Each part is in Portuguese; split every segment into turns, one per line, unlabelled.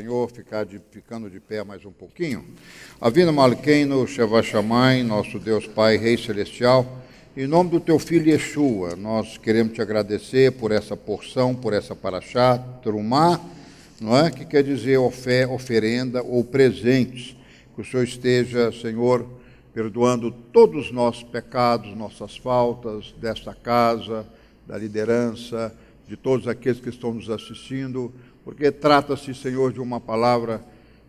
Senhor ficar de, ficando de pé mais um pouquinho. Avino Malqueno, Shevashamai, nosso Deus Pai, Rei Celestial, em nome do teu filho Yeshua, nós queremos te agradecer por essa porção, por essa paraxá, trumá, não é? Que quer dizer ofé, oferenda ou presentes. Que o Senhor esteja, Senhor, perdoando todos os nossos pecados, nossas faltas, desta casa, da liderança, de todos aqueles que estão nos assistindo, porque trata-se, Senhor, de uma palavra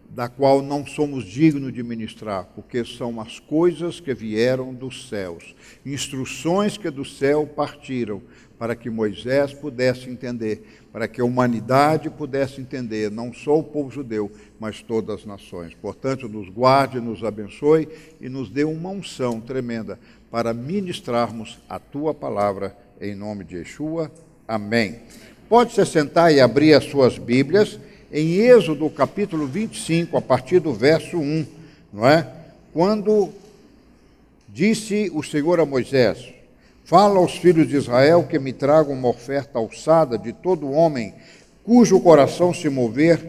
da qual não somos dignos de ministrar, porque são as coisas que vieram dos céus, instruções que do céu partiram, para que Moisés pudesse entender, para que a humanidade pudesse entender, não só o povo judeu, mas todas as nações. Portanto, nos guarde, nos abençoe e nos dê uma unção tremenda para ministrarmos a tua palavra em nome de Yeshua. Amém pode se sentar e abrir as suas Bíblias em Êxodo capítulo 25, a partir do verso 1, não é? Quando disse o Senhor a Moisés: Fala aos filhos de Israel que me tragam uma oferta alçada de todo homem cujo coração se mover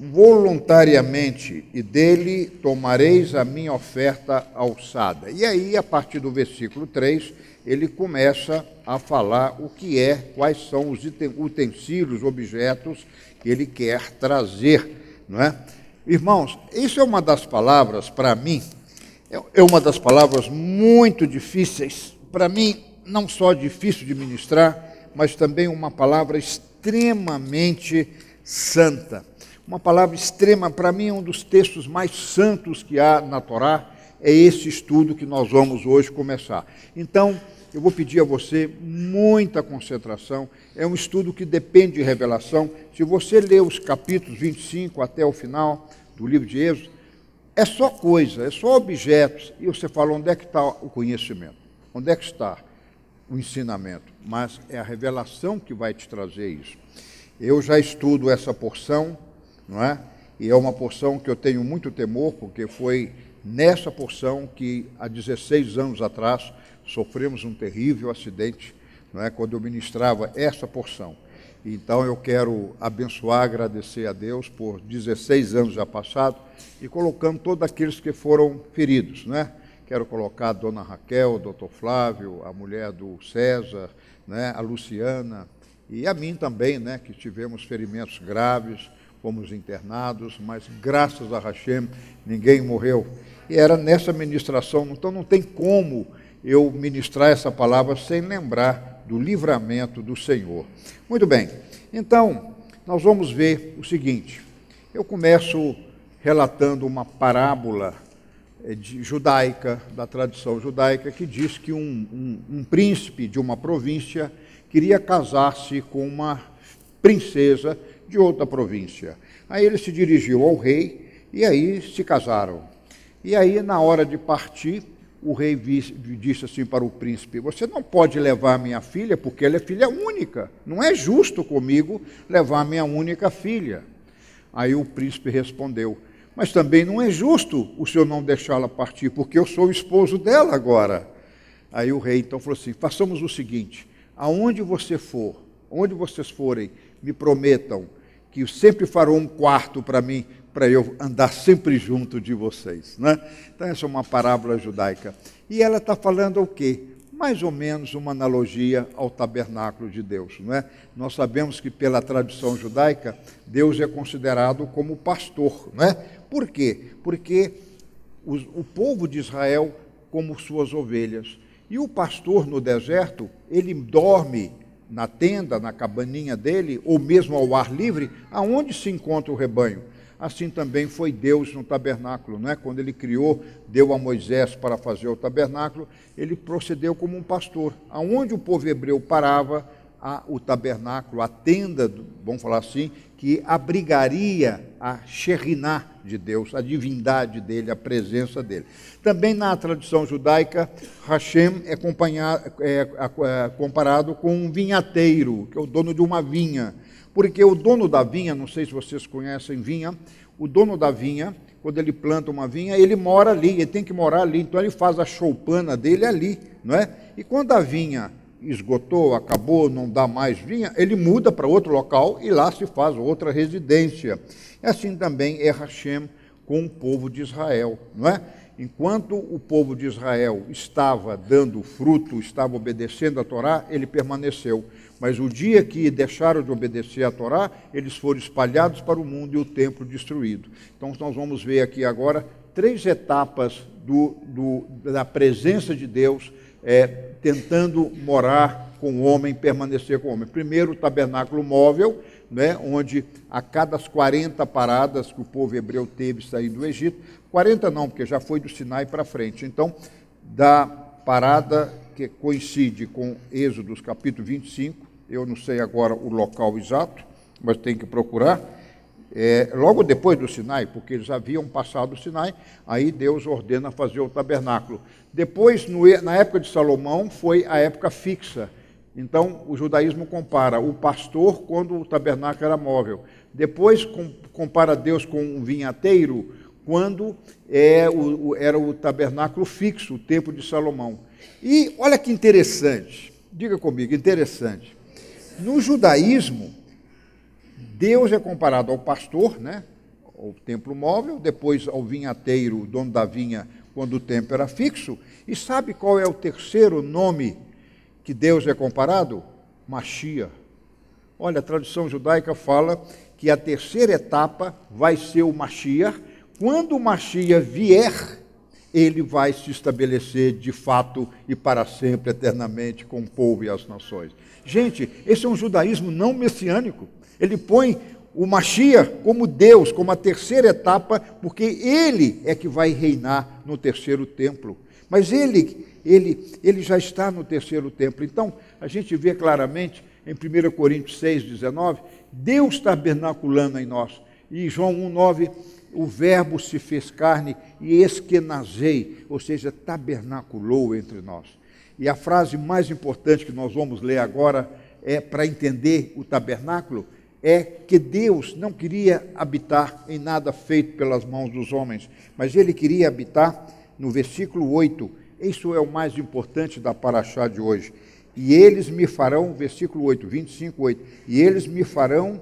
voluntariamente, e dele tomareis a minha oferta alçada. E aí, a partir do versículo 3, ele começa a falar o que é, quais são os utensílios, objetos que ele quer trazer, não é? Irmãos, isso é uma das palavras para mim, é, é uma das palavras muito difíceis, para mim não só difícil de ministrar, mas também uma palavra extremamente santa. Uma palavra extrema, para mim é um dos textos mais santos que há na Torá, é esse estudo que nós vamos hoje começar. Então, eu vou pedir a você muita concentração. É um estudo que depende de revelação. Se você ler os capítulos 25 até o final do livro de Êxodo, é só coisa, é só objetos. E você fala onde é que está o conhecimento, onde é que está o ensinamento, mas é a revelação que vai te trazer isso. Eu já estudo essa porção, não é? E é uma porção que eu tenho muito temor, porque foi nessa porção que há 16 anos atrás sofremos um terrível acidente, não é, quando eu ministrava essa porção. Então eu quero abençoar, agradecer a Deus por 16 anos já passado e colocando todos aqueles que foram feridos, né? Quero colocar a dona Raquel, o doutor Flávio, a mulher do César, né, a Luciana e a mim também, né, que tivemos ferimentos graves, fomos internados, mas graças a Hashem ninguém morreu era nessa ministração. Então não tem como eu ministrar essa palavra sem lembrar do livramento do Senhor. Muito bem, então nós vamos ver o seguinte. Eu começo relatando uma parábola eh, de, judaica, da tradição judaica, que diz que um, um, um príncipe de uma província queria casar-se com uma princesa de outra província. Aí ele se dirigiu ao rei e aí se casaram. E aí, na hora de partir, o rei disse assim para o príncipe: Você não pode levar minha filha, porque ela é filha única. Não é justo comigo levar minha única filha. Aí o príncipe respondeu: Mas também não é justo o senhor não deixá-la partir, porque eu sou o esposo dela agora. Aí o rei então falou assim: Façamos o seguinte: aonde você for, onde vocês forem, me prometam que sempre farão um quarto para mim para eu andar sempre junto de vocês. Né? Então, essa é uma parábola judaica. E ela está falando o quê? Mais ou menos uma analogia ao tabernáculo de Deus. Não é? Nós sabemos que, pela tradição judaica, Deus é considerado como pastor. Não é? Por quê? Porque os, o povo de Israel, como suas ovelhas. E o pastor no deserto, ele dorme na tenda, na cabaninha dele, ou mesmo ao ar livre, aonde se encontra o rebanho assim também foi Deus no tabernáculo, não é? Quando ele criou, deu a Moisés para fazer o tabernáculo, ele procedeu como um pastor. Aonde o povo hebreu parava, a, o tabernáculo, a tenda, vamos falar assim, que abrigaria a Sheriná de Deus, a divindade dele, a presença dele. Também na tradição judaica, Hashem é, é, é, é comparado com um vinhateiro, que é o dono de uma vinha. Porque o dono da vinha, não sei se vocês conhecem vinha, o dono da vinha, quando ele planta uma vinha, ele mora ali, ele tem que morar ali, então ele faz a choupana dele ali, não é? E quando a vinha esgotou, acabou, não dá mais vinha, ele muda para outro local e lá se faz outra residência. E assim também é Hashem com o povo de Israel, não é? enquanto o povo de Israel estava dando fruto, estava obedecendo a Torá, ele permaneceu. Mas o dia que deixaram de obedecer a Torá, eles foram espalhados para o mundo e o templo destruído. Então nós vamos ver aqui agora três etapas do, do, da presença de Deus é, tentando morar com o homem, permanecer com o homem. Primeiro, o tabernáculo móvel, né, onde a cada 40 paradas que o povo hebreu teve sair do Egito, 40 não, porque já foi do Sinai para frente. Então, da parada que coincide com Êxodos capítulo 25, eu não sei agora o local exato, mas tem que procurar. É, logo depois do Sinai, porque eles haviam passado o Sinai, aí Deus ordena fazer o tabernáculo. Depois, no, na época de Salomão, foi a época fixa então, o judaísmo compara o pastor quando o tabernáculo era móvel. Depois, compara Deus com um vinhateiro quando é, o, era o tabernáculo fixo, o templo de Salomão. E olha que interessante, diga comigo, interessante. No judaísmo, Deus é comparado ao pastor, né? o templo móvel, depois ao vinhateiro, dono da vinha, quando o templo era fixo. E sabe qual é o terceiro nome que Deus é comparado? Machia. Olha, a tradição judaica fala que a terceira etapa vai ser o Machia. Quando o Machia vier, ele vai se estabelecer de fato e para sempre, eternamente, com o povo e as nações. Gente, esse é um judaísmo não messiânico. Ele põe o Machia como Deus, como a terceira etapa, porque ele é que vai reinar no terceiro templo. Mas ele ele, ele já está no terceiro templo. Então, a gente vê claramente em 1 Coríntios 6, 19, Deus tabernaculando em nós. E João 1, 9, o verbo se fez carne e esquenazei, ou seja, tabernaculou entre nós. E a frase mais importante que nós vamos ler agora é para entender o tabernáculo é que Deus não queria habitar em nada feito pelas mãos dos homens, mas ele queria habitar no versículo 8, isso é o mais importante da Paraxá de hoje. E eles me farão, versículo 8, 25, 8, e eles me farão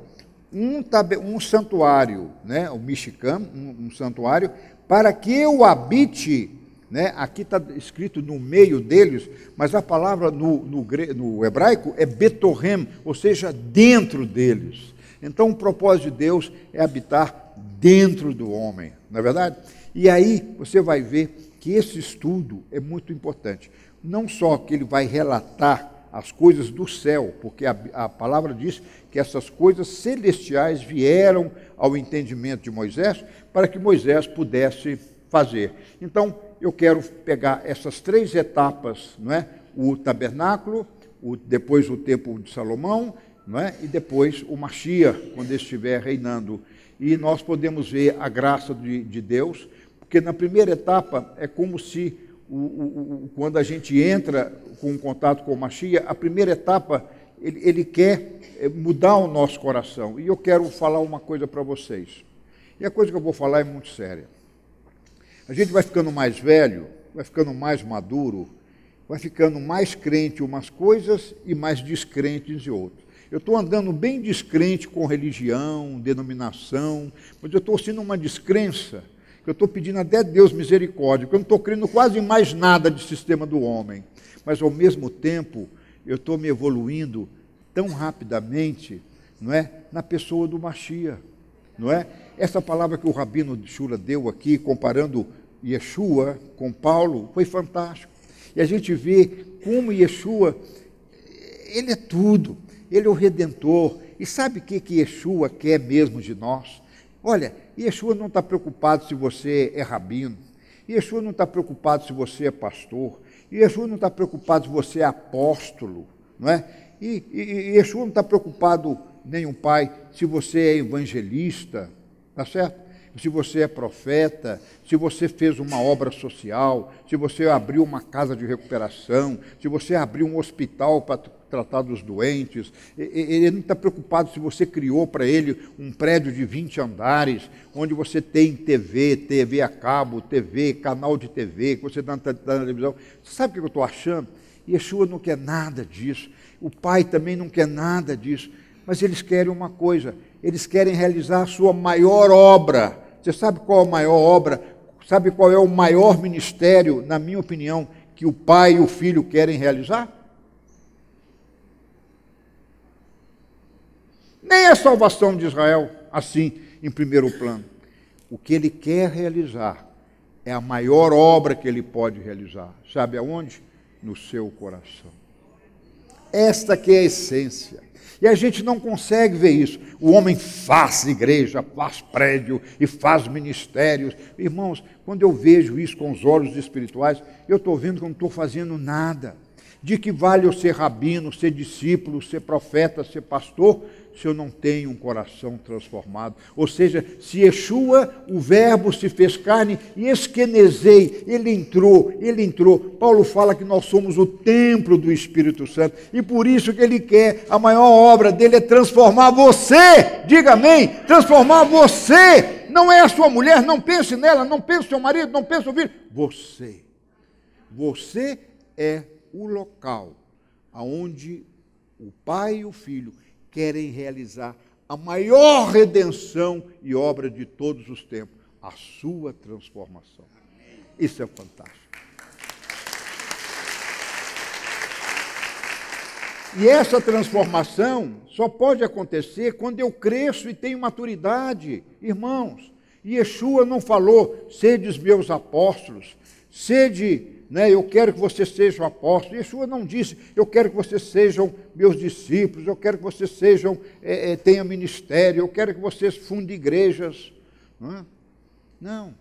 um, um santuário, né, o Michicam, um, um santuário, para que eu habite né? Aqui está escrito no meio deles, mas a palavra no, no, no, hebraico é betorhem, ou seja, dentro deles. Então o propósito de Deus é habitar dentro do homem, não é verdade? E aí você vai ver que esse estudo é muito importante. Não só que ele vai relatar as coisas do céu, porque a, a palavra diz que essas coisas celestiais vieram ao entendimento de Moisés para que Moisés pudesse fazer. Então, eu quero pegar essas três etapas, não é? O tabernáculo, o, depois o templo de Salomão, não é? E depois o Machia, quando estiver reinando. E nós podemos ver a graça de, de Deus porque na primeira etapa é como se, o, o, o, quando a gente entra com um contato com o Machia, a primeira etapa ele, ele quer eh, mudar o nosso coração. E eu quero falar uma coisa para vocês. E a coisa que eu vou falar é muito séria. A gente vai ficando mais velho, vai ficando mais maduro, vai ficando mais crente em umas coisas e mais descrente em outras. Eu estou andando bem descrente com religião, denominação, mas eu estou sendo uma descrença eu estou pedindo até Deus misericórdia, porque eu não estou crendo quase mais nada de sistema do homem. Mas ao mesmo tempo, eu estou me evoluindo tão rapidamente, não é? Na pessoa do Machia, não é? Essa palavra que o Rabino de Shura deu aqui, comparando Yeshua com Paulo, foi fantástico. E a gente vê como Yeshua, ele é tudo, ele é o redentor. E sabe o que, que Yeshua quer mesmo de nós? Olha, Yeshua não está preocupado se você é rabino, Yeshua não está preocupado se você é pastor, Yeshua não está preocupado se você é apóstolo, não é? E, e, e Yeshua não está preocupado, nenhum pai, se você é evangelista, tá certo? se você é profeta, se você fez uma obra social, se você abriu uma casa de recuperação, se você abriu um hospital para tratar dos doentes, ele não está preocupado se você criou para ele um prédio de 20 andares, onde você tem TV, TV a cabo, TV, canal de TV, que você está tá na televisão. Você sabe o que eu estou achando? Yeshua não quer nada disso, o pai também não quer nada disso, mas eles querem uma coisa, eles querem realizar a sua maior obra. Você sabe qual é a maior obra? Sabe qual é o maior ministério, na minha opinião, que o pai e o filho querem realizar? Nem a salvação de Israel, assim, em primeiro plano. O que ele quer realizar é a maior obra que ele pode realizar. Sabe aonde? No seu coração. Esta que é a essência. E a gente não consegue ver isso. O homem faz igreja, faz prédio e faz ministérios. Irmãos, quando eu vejo isso com os olhos espirituais, eu estou vendo que eu não estou fazendo nada. De que vale eu ser rabino, ser discípulo, ser profeta, ser pastor, se eu não tenho um coração transformado. Ou seja, se Yeshua, o Verbo, se fez carne e esquenezei, ele entrou, ele entrou. Paulo fala que nós somos o templo do Espírito Santo e por isso que ele quer, a maior obra dele é transformar você, diga amém, transformar você. Não é a sua mulher, não pense nela, não pense no seu marido, não pense no filho. Você. Você é o local aonde o pai e o filho querem realizar a maior redenção e obra de todos os tempos, a sua transformação. Isso é fantástico. E essa transformação só pode acontecer quando eu cresço e tenho maturidade, irmãos. Yeshua não falou, sede os meus apóstolos, sede né? eu quero que vocês sejam apóstolos. Yeshua não disse, eu quero que vocês sejam meus discípulos, eu quero que vocês sejam, é, é, tenham ministério, eu quero que vocês fundem igrejas. Não, é? não.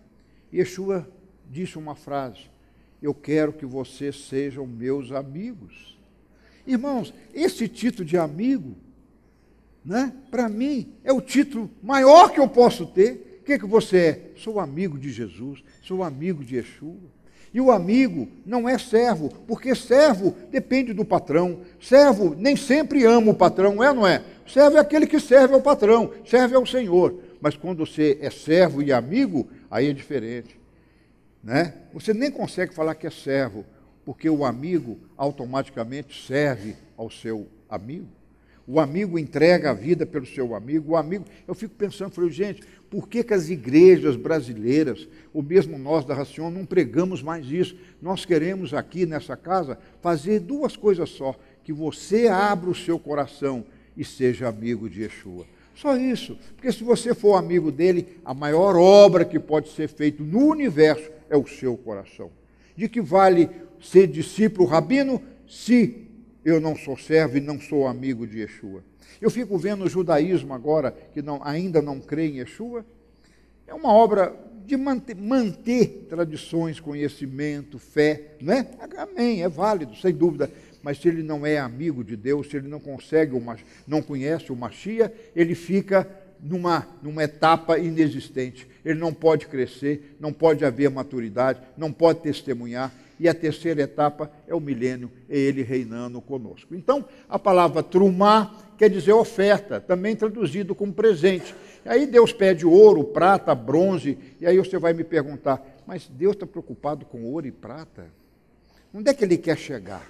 Yeshua disse uma frase, eu quero que vocês sejam meus amigos. Irmãos, esse título de amigo, né, para mim, é o título maior que eu posso ter. O que, que você é? Sou amigo de Jesus, sou amigo de Yeshua. E o amigo não é servo, porque servo depende do patrão. Servo nem sempre ama o patrão, é ou não é? Servo é aquele que serve ao patrão, serve ao Senhor. Mas quando você é servo e amigo, aí é diferente. Né? Você nem consegue falar que é servo, porque o amigo automaticamente serve ao seu amigo. O amigo entrega a vida pelo seu amigo. O amigo, eu fico pensando, falei, gente, por que, que as igrejas brasileiras, ou mesmo nós da Racion, não pregamos mais isso? Nós queremos aqui nessa casa fazer duas coisas só: que você abra o seu coração e seja amigo de Yeshua. Só isso, porque se você for amigo dele, a maior obra que pode ser feita no universo é o seu coração. De que vale ser discípulo rabino se eu não sou servo e não sou amigo de Yeshua? Eu fico vendo o judaísmo agora, que não, ainda não crê em Yeshua, é uma obra de manter, manter tradições, conhecimento, fé, não é? Amém, é válido, sem dúvida. Mas se ele não é amigo de Deus, se ele não consegue, uma, não conhece o Machia, ele fica numa, numa etapa inexistente. Ele não pode crescer, não pode haver maturidade, não pode testemunhar e a terceira etapa é o milênio, é ele reinando conosco. Então, a palavra trumar quer dizer oferta, também traduzido como presente. Aí Deus pede ouro, prata, bronze, e aí você vai me perguntar, mas Deus está preocupado com ouro e prata? Onde é que ele quer chegar?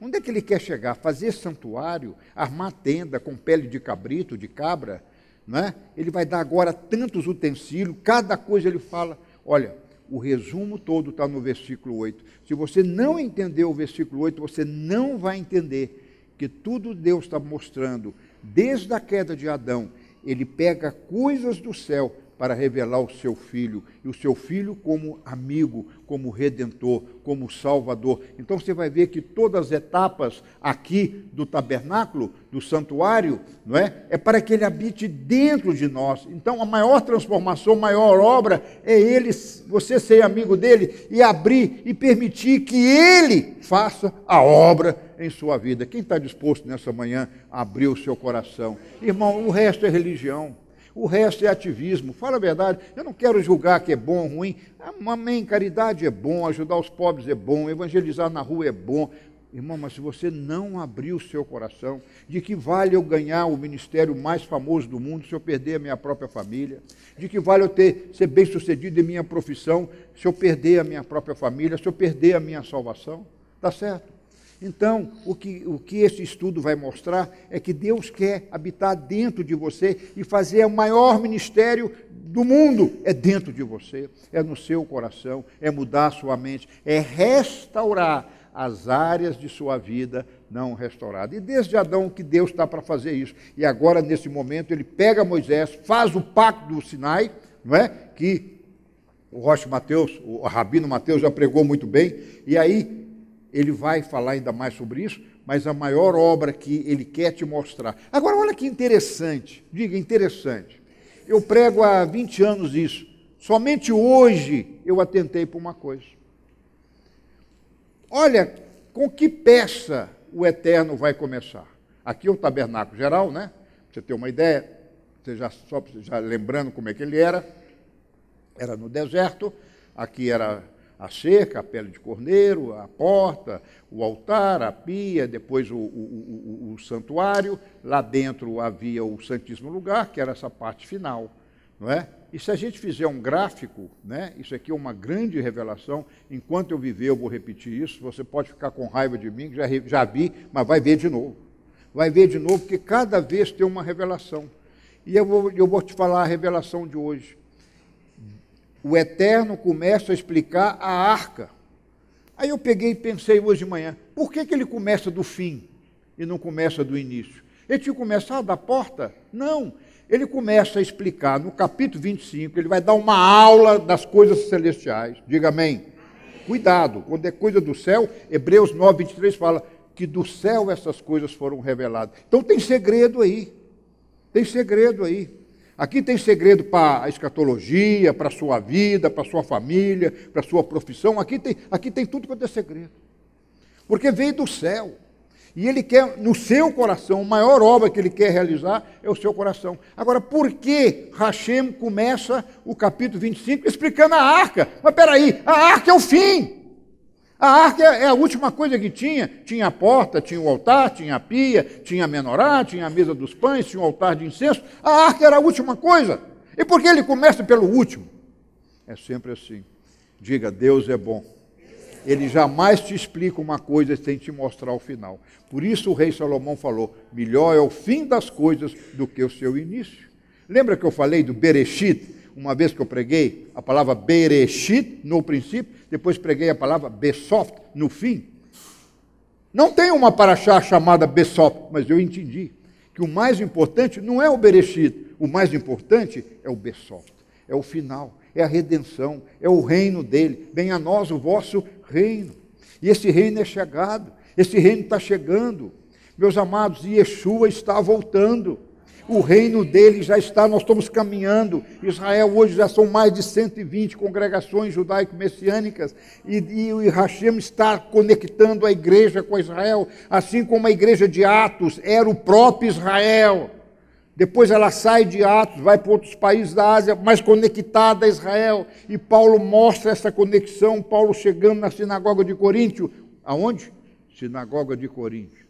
Onde é que ele quer chegar? Fazer santuário, armar tenda com pele de cabrito, de cabra, não é? Ele vai dar agora tantos utensílios, cada coisa ele fala, olha, o resumo todo está no versículo 8. Se você não entendeu o versículo 8, você não vai entender que tudo Deus está mostrando, desde a queda de Adão, ele pega coisas do céu para revelar o seu filho, e o seu filho como amigo, como redentor, como salvador. Então você vai ver que todas as etapas aqui do tabernáculo, do santuário, não é? É para que ele habite dentro de nós. Então a maior transformação, a maior obra é ele, você ser amigo dele e abrir e permitir que ele faça a obra em sua vida. Quem está disposto nessa manhã a abrir o seu coração? Irmão, o resto é religião. O resto é ativismo. Fala a verdade, eu não quero julgar que é bom ou ruim. Amém, ah, caridade é bom, ajudar os pobres é bom, evangelizar na rua é bom. Irmão, mas se você não abrir o seu coração, de que vale eu ganhar o ministério mais famoso do mundo se eu perder a minha própria família? De que vale eu ter, ser bem sucedido em minha profissão se eu perder a minha própria família, se eu perder a minha salvação? Tá certo? Então, o que, o que esse estudo vai mostrar é que Deus quer habitar dentro de você e fazer o maior ministério do mundo. É dentro de você, é no seu coração, é mudar sua mente, é restaurar as áreas de sua vida não restaurada. E desde Adão que Deus está para fazer isso. E agora, nesse momento, ele pega Moisés, faz o pacto do Sinai, não é? Que o Rocha Mateus, o Rabino Mateus já pregou muito bem, e aí ele vai falar ainda mais sobre isso, mas a maior obra que ele quer te mostrar. Agora, olha que interessante, diga interessante. Eu prego há 20 anos isso. Somente hoje eu atentei para uma coisa. Olha com que peça o Eterno vai começar. Aqui é o tabernáculo geral, né? Pra você ter uma ideia, você já, só já lembrando como é que ele era. Era no deserto, aqui era a cerca, a pele de corneiro, a porta, o altar, a pia, depois o, o, o, o santuário. Lá dentro havia o Santíssimo Lugar, que era essa parte final. Não é? E se a gente fizer um gráfico, né, isso aqui é uma grande revelação. Enquanto eu viver, eu vou repetir isso. Você pode ficar com raiva de mim, que já, já vi, mas vai ver de novo. Vai ver de novo, porque cada vez tem uma revelação. E eu vou, eu vou te falar a revelação de hoje o Eterno começa a explicar a arca. Aí eu peguei e pensei hoje de manhã, por que, que ele começa do fim e não começa do início? Ele tinha começado da porta? Não. Ele começa a explicar no capítulo 25, ele vai dar uma aula das coisas celestiais. Diga amém. Cuidado, quando é coisa do céu, Hebreus 9, 23 fala que do céu essas coisas foram reveladas. Então tem segredo aí. Tem segredo aí. Aqui tem segredo para a escatologia, para a sua vida, para a sua família, para a sua profissão. Aqui tem, aqui tem tudo quanto é segredo. Porque veio do céu. E ele quer, no seu coração, a maior obra que ele quer realizar é o seu coração. Agora, por que Hashem começa o capítulo 25 explicando a arca? Mas peraí, a arca é o fim. A arca é a última coisa que tinha. Tinha a porta, tinha o altar, tinha a pia, tinha a menorá, tinha a mesa dos pães, tinha o altar de incenso. A arca era a última coisa. E por que ele começa pelo último? É sempre assim. Diga, Deus é bom. Ele jamais te explica uma coisa sem te mostrar o final. Por isso o rei Salomão falou: melhor é o fim das coisas do que o seu início. Lembra que eu falei do Berechit? uma vez que eu preguei a palavra Bereshit no princípio, depois preguei a palavra Besoft no fim. Não tem uma paraxá chamada Besoft, mas eu entendi que o mais importante não é o Bereshit, o mais importante é o Besoft, é o final, é a redenção, é o reino dele. Venha a nós o vosso reino. E esse reino é chegado, esse reino está chegando. Meus amados, Yeshua está voltando o reino dele já está, nós estamos caminhando. Israel hoje já são mais de 120 congregações judaico-messiânicas e, e o Hashem está conectando a igreja com Israel, assim como a igreja de Atos era o próprio Israel. Depois ela sai de Atos, vai para outros países da Ásia, mais conectada a Israel. E Paulo mostra essa conexão. Paulo chegando na sinagoga de Coríntio. Aonde? Sinagoga de Coríntio.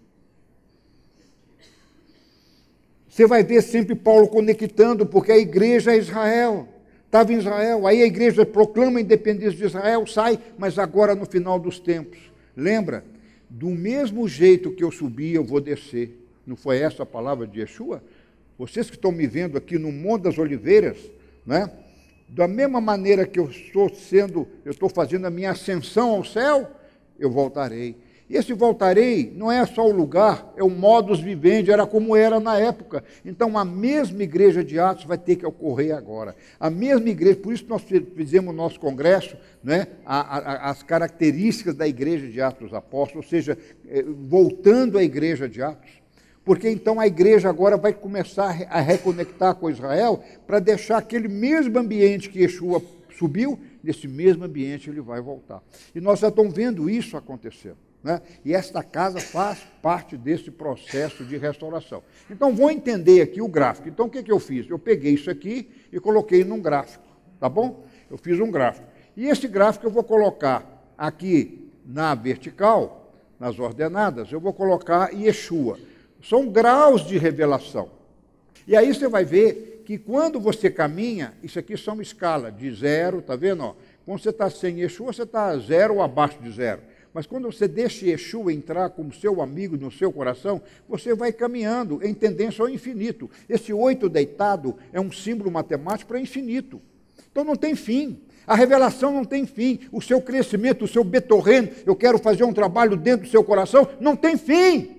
Você vai ver sempre Paulo conectando, porque a igreja é Israel. Estava em Israel, aí a igreja proclama a independência de Israel, sai, mas agora no final dos tempos. Lembra? Do mesmo jeito que eu subi, eu vou descer. Não foi essa a palavra de Yeshua? Vocês que estão me vendo aqui no Monte das Oliveiras, né? da mesma maneira que eu estou sendo, eu estou fazendo a minha ascensão ao céu, eu voltarei. E esse voltarei não é só o lugar, é o modus vivendi, era como era na época. Então a mesma igreja de Atos vai ter que ocorrer agora. A mesma igreja, por isso nós fizemos o nosso congresso, né, a, a, as características da igreja de Atos Apóstolos, ou seja, eh, voltando à igreja de Atos porque então a igreja agora vai começar a reconectar com Israel para deixar aquele mesmo ambiente que Yeshua subiu, nesse mesmo ambiente ele vai voltar. E nós já estamos vendo isso acontecendo. Né? E esta casa faz parte desse processo de restauração. Então, vou entender aqui o gráfico. Então, o que, é que eu fiz? Eu peguei isso aqui e coloquei num gráfico, tá bom? Eu fiz um gráfico. E esse gráfico eu vou colocar aqui na vertical, nas ordenadas, eu vou colocar Yeshua. São graus de revelação. E aí você vai ver que quando você caminha, isso aqui são escala de zero, tá vendo? Ó? Quando você está sem Yeshua, você está zero ou abaixo de zero. Mas quando você deixa Yeshua entrar como seu amigo no seu coração, você vai caminhando em tendência ao infinito. Esse oito deitado é um símbolo matemático para infinito. Então não tem fim. A revelação não tem fim. O seu crescimento, o seu betorreno, eu quero fazer um trabalho dentro do seu coração, não tem fim.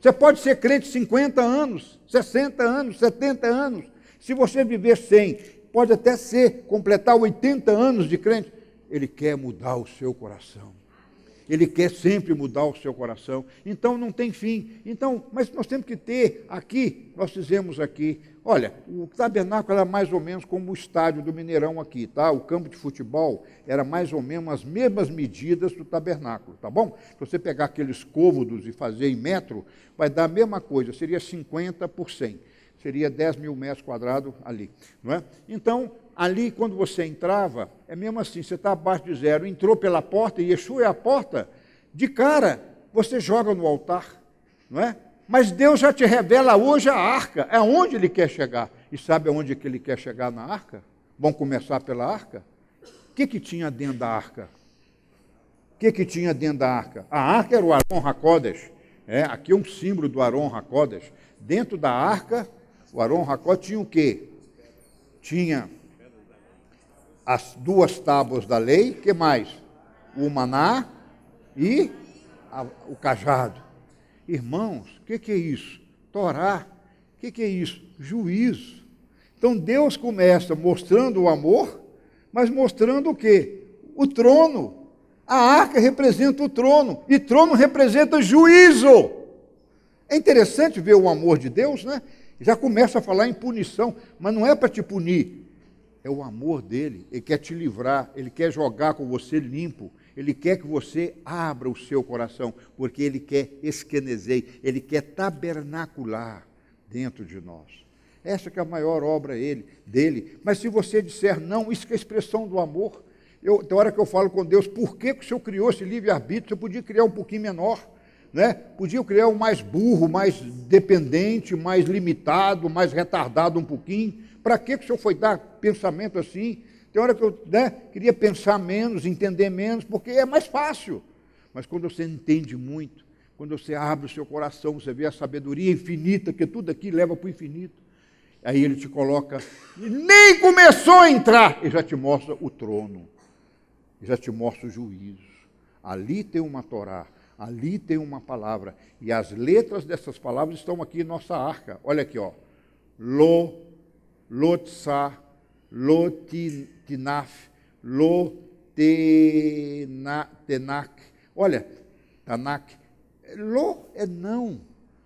Você pode ser crente 50 anos, 60 anos, 70 anos. Se você viver 100, pode até ser completar 80 anos de crente. Ele quer mudar o seu coração. Ele quer sempre mudar o seu coração. Então não tem fim. Então, mas nós temos que ter aqui, nós fizemos aqui. Olha, o tabernáculo era mais ou menos como o estádio do Mineirão aqui, tá? O campo de futebol era mais ou menos as mesmas medidas do tabernáculo, tá bom? Se você pegar aqueles côvodos e fazer em metro, vai dar a mesma coisa, seria 50 por 100 seria 10 mil metros quadrados ali. Não é? Então, ali quando você entrava, é mesmo assim, você está abaixo de zero, entrou pela porta, e Yeshua é a porta, de cara, você joga no altar, não é? Mas Deus já te revela hoje a arca, é onde ele quer chegar. E sabe aonde que ele quer chegar na arca? Vamos começar pela arca? O que, que tinha dentro da arca? O que, que tinha dentro da arca? A arca era o Aron Hakodesh. É, aqui é um símbolo do Aron Hakodesh. Dentro da arca, o Aron Hakodesh tinha o quê? Tinha as duas tábuas da lei, que mais? O maná e a, o cajado. Irmãos, o que, que é isso? Torá, o que, que é isso? Juízo. Então Deus começa mostrando o amor, mas mostrando o quê? O trono. A arca representa o trono, e trono representa juízo. É interessante ver o amor de Deus, né? Já começa a falar em punição, mas não é para te punir, é o amor dele. Ele quer te livrar, ele quer jogar com você limpo, ele quer que você abra o seu coração, porque ele quer esquenezei, ele quer tabernacular dentro de nós. Essa é a maior obra ele, dele. Mas se você disser não, isso é a expressão do amor. Eu, tem hora que eu falo com Deus, por que, que o Senhor criou esse livre-arbítrio? Eu podia criar um pouquinho menor, né? Podia criar um mais burro, mais dependente, mais limitado, mais retardado um pouquinho. Para que, que o senhor foi dar pensamento assim? Tem hora que eu né, queria pensar menos, entender menos, porque é mais fácil. Mas quando você entende muito, quando você abre o seu coração, você vê a sabedoria infinita, que tudo aqui leva para o infinito. Aí ele te coloca, nem começou a entrar, e já te mostra o trono, já te mostra o juízo. Ali tem uma Torá, ali tem uma palavra, e as letras dessas palavras estão aqui em nossa arca. Olha aqui, ó. Lo Lotsá, Lotinaf, Lotenac. Olha, Tanak. Lo é não.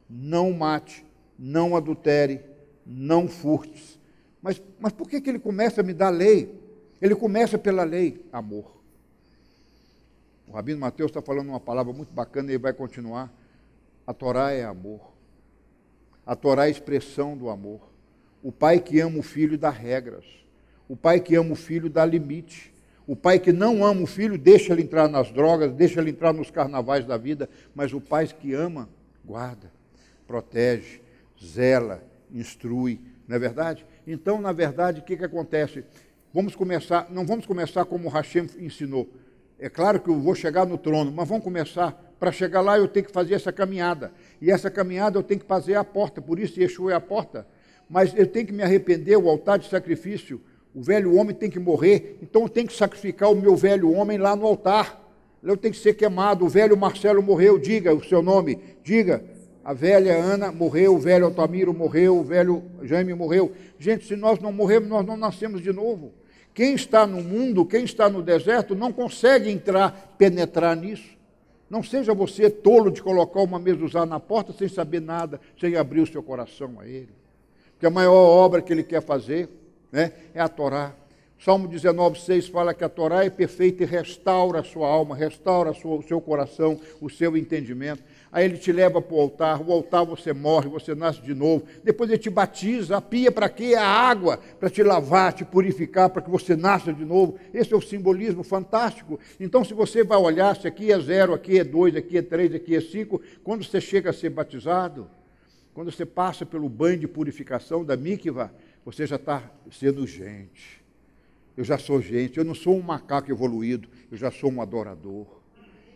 Não mate, não adultere, não furtes. Mas, mas por que, que ele começa a me dar lei? Ele começa pela lei, amor. O Rabino Mateus está falando uma palavra muito bacana e ele vai continuar. A Torá é amor. A Torá é a expressão do amor. O pai que ama o filho dá regras. O pai que ama o filho dá limite. O pai que não ama o filho deixa ele entrar nas drogas, deixa ele entrar nos carnavais da vida, mas o pai que ama, guarda, protege, zela, instrui, não é verdade? Então, na verdade, o que, que acontece? Vamos começar, não vamos começar como o Hashem ensinou. É claro que eu vou chegar no trono, mas vamos começar para chegar lá eu tenho que fazer essa caminhada. E essa caminhada eu tenho que fazer a porta, por isso Yeshua é a porta mas eu tenho que me arrepender, o altar de sacrifício, o velho homem tem que morrer, então eu tenho que sacrificar o meu velho homem lá no altar. Eu tenho que ser queimado, o velho Marcelo morreu, diga o seu nome, diga. A velha Ana morreu, o velho Altamiro morreu, o velho Jaime morreu. Gente, se nós não morremos, nós não nascemos de novo. Quem está no mundo, quem está no deserto, não consegue entrar, penetrar nisso. Não seja você tolo de colocar uma mesa na porta sem saber nada, sem abrir o seu coração a ele que a maior obra que ele quer fazer né, é a Torá. Salmo 19, 6 fala que a Torá é perfeita e restaura a sua alma, restaura o seu coração, o seu entendimento. Aí ele te leva para o altar, o altar você morre, você nasce de novo. Depois ele te batiza, a pia para quê? A água, para te lavar, te purificar, para que você nasça de novo. Esse é o simbolismo fantástico. Então, se você vai olhar, se aqui é zero, aqui é dois, aqui é três, aqui é cinco, quando você chega a ser batizado, quando você passa pelo banho de purificação da mikvah, você já está sendo gente. Eu já sou gente, eu não sou um macaco evoluído, eu já sou um adorador.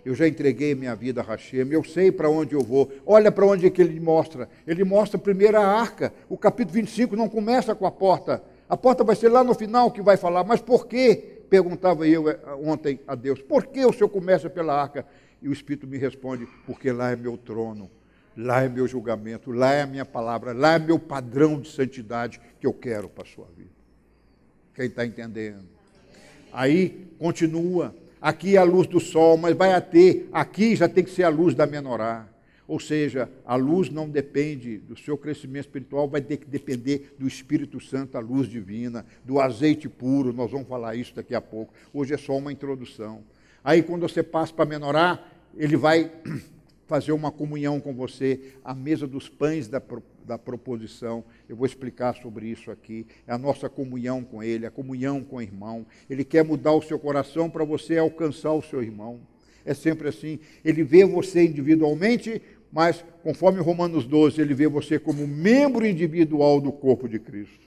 Eu já entreguei minha vida a Hashem, eu sei para onde eu vou. Olha para onde é que ele mostra. Ele mostra primeiro a arca. O capítulo 25 não começa com a porta. A porta vai ser lá no final que vai falar. Mas por quê? Perguntava eu eh, ontem a Deus. Por que o Senhor começa pela arca? E o Espírito me responde: porque lá é meu trono Lá é meu julgamento, lá é a minha palavra, lá é meu padrão de santidade que eu quero para a sua vida. Quem está entendendo? Aí continua. Aqui é a luz do sol, mas vai até. Aqui já tem que ser a luz da menorá. Ou seja, a luz não depende do seu crescimento espiritual, vai ter que depender do Espírito Santo, a luz divina, do azeite puro. Nós vamos falar isso daqui a pouco. Hoje é só uma introdução. Aí, quando você passa para menorar, ele vai fazer uma comunhão com você, a mesa dos pães da, da proposição. Eu vou explicar sobre isso aqui. É a nossa comunhão com Ele, a comunhão com o irmão. Ele quer mudar o seu coração para você alcançar o seu irmão. É sempre assim. Ele vê você individualmente, mas conforme Romanos 12, ele vê você como membro individual do corpo de Cristo.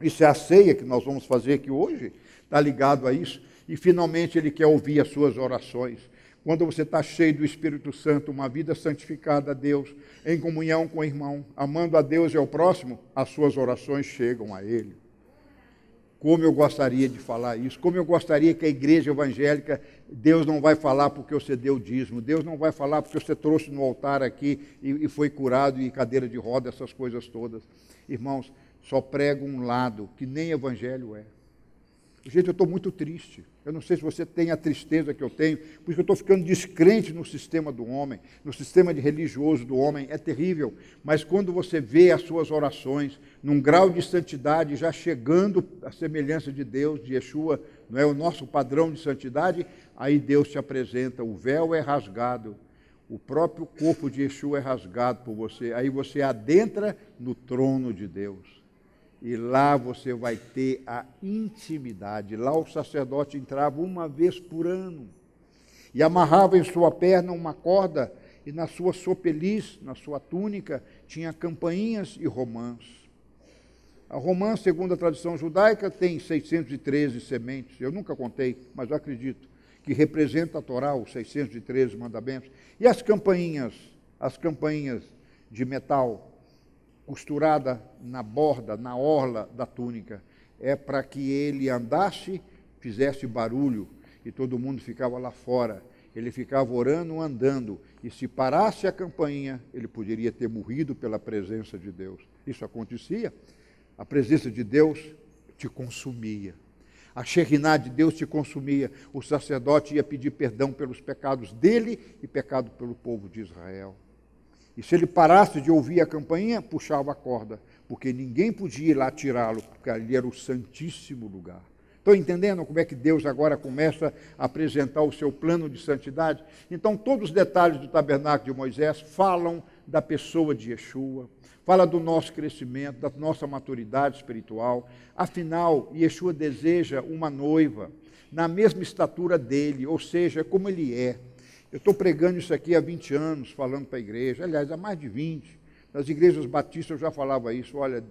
Isso é a ceia que nós vamos fazer aqui hoje, está ligado a isso. E finalmente ele quer ouvir as suas orações. Quando você está cheio do Espírito Santo, uma vida santificada a Deus, em comunhão com o irmão, amando a Deus e ao próximo, as suas orações chegam a Ele. Como eu gostaria de falar isso, como eu gostaria que a igreja evangélica, Deus não vai falar porque você deu dízimo, Deus não vai falar porque você trouxe no altar aqui e, e foi curado e cadeira de roda, essas coisas todas. Irmãos, só prega um lado, que nem evangelho é. Gente, eu estou muito triste. Eu não sei se você tem a tristeza que eu tenho, porque eu estou ficando descrente no sistema do homem, no sistema de religioso do homem. É terrível. Mas quando você vê as suas orações num grau de santidade, já chegando à semelhança de Deus, de Yeshua, não é o nosso padrão de santidade, aí Deus te apresenta, o véu é rasgado, o próprio corpo de Yeshua é rasgado por você. Aí você adentra no trono de Deus e lá você vai ter a intimidade. Lá o sacerdote entrava uma vez por ano e amarrava em sua perna uma corda e na sua sopeliz, na sua túnica, tinha campainhas e romãs. A romã, segundo a tradição judaica, tem 613 sementes. Eu nunca contei, mas eu acredito que representa a Torá, os 613 mandamentos. E as campainhas, as campainhas de metal costurada na borda, na orla da túnica. É para que ele andasse, fizesse barulho e todo mundo ficava lá fora. Ele ficava orando, andando, e se parasse a campainha, ele poderia ter morrido pela presença de Deus. Isso acontecia. A presença de Deus te consumia. A xeriná de Deus te consumia. O sacerdote ia pedir perdão pelos pecados dele e pecado pelo povo de Israel. E se ele parasse de ouvir a campainha, puxava a corda, porque ninguém podia ir lá tirá-lo, porque ali era o santíssimo lugar. Estão entendendo como é que Deus agora começa a apresentar o seu plano de santidade? Então, todos os detalhes do tabernáculo de Moisés falam da pessoa de Yeshua, fala do nosso crescimento, da nossa maturidade espiritual. Afinal, Yeshua deseja uma noiva na mesma estatura dele, ou seja, como ele é. Eu estou pregando isso aqui há 20 anos, falando para a igreja, aliás, há mais de 20. Nas igrejas batistas eu já falava isso, olha,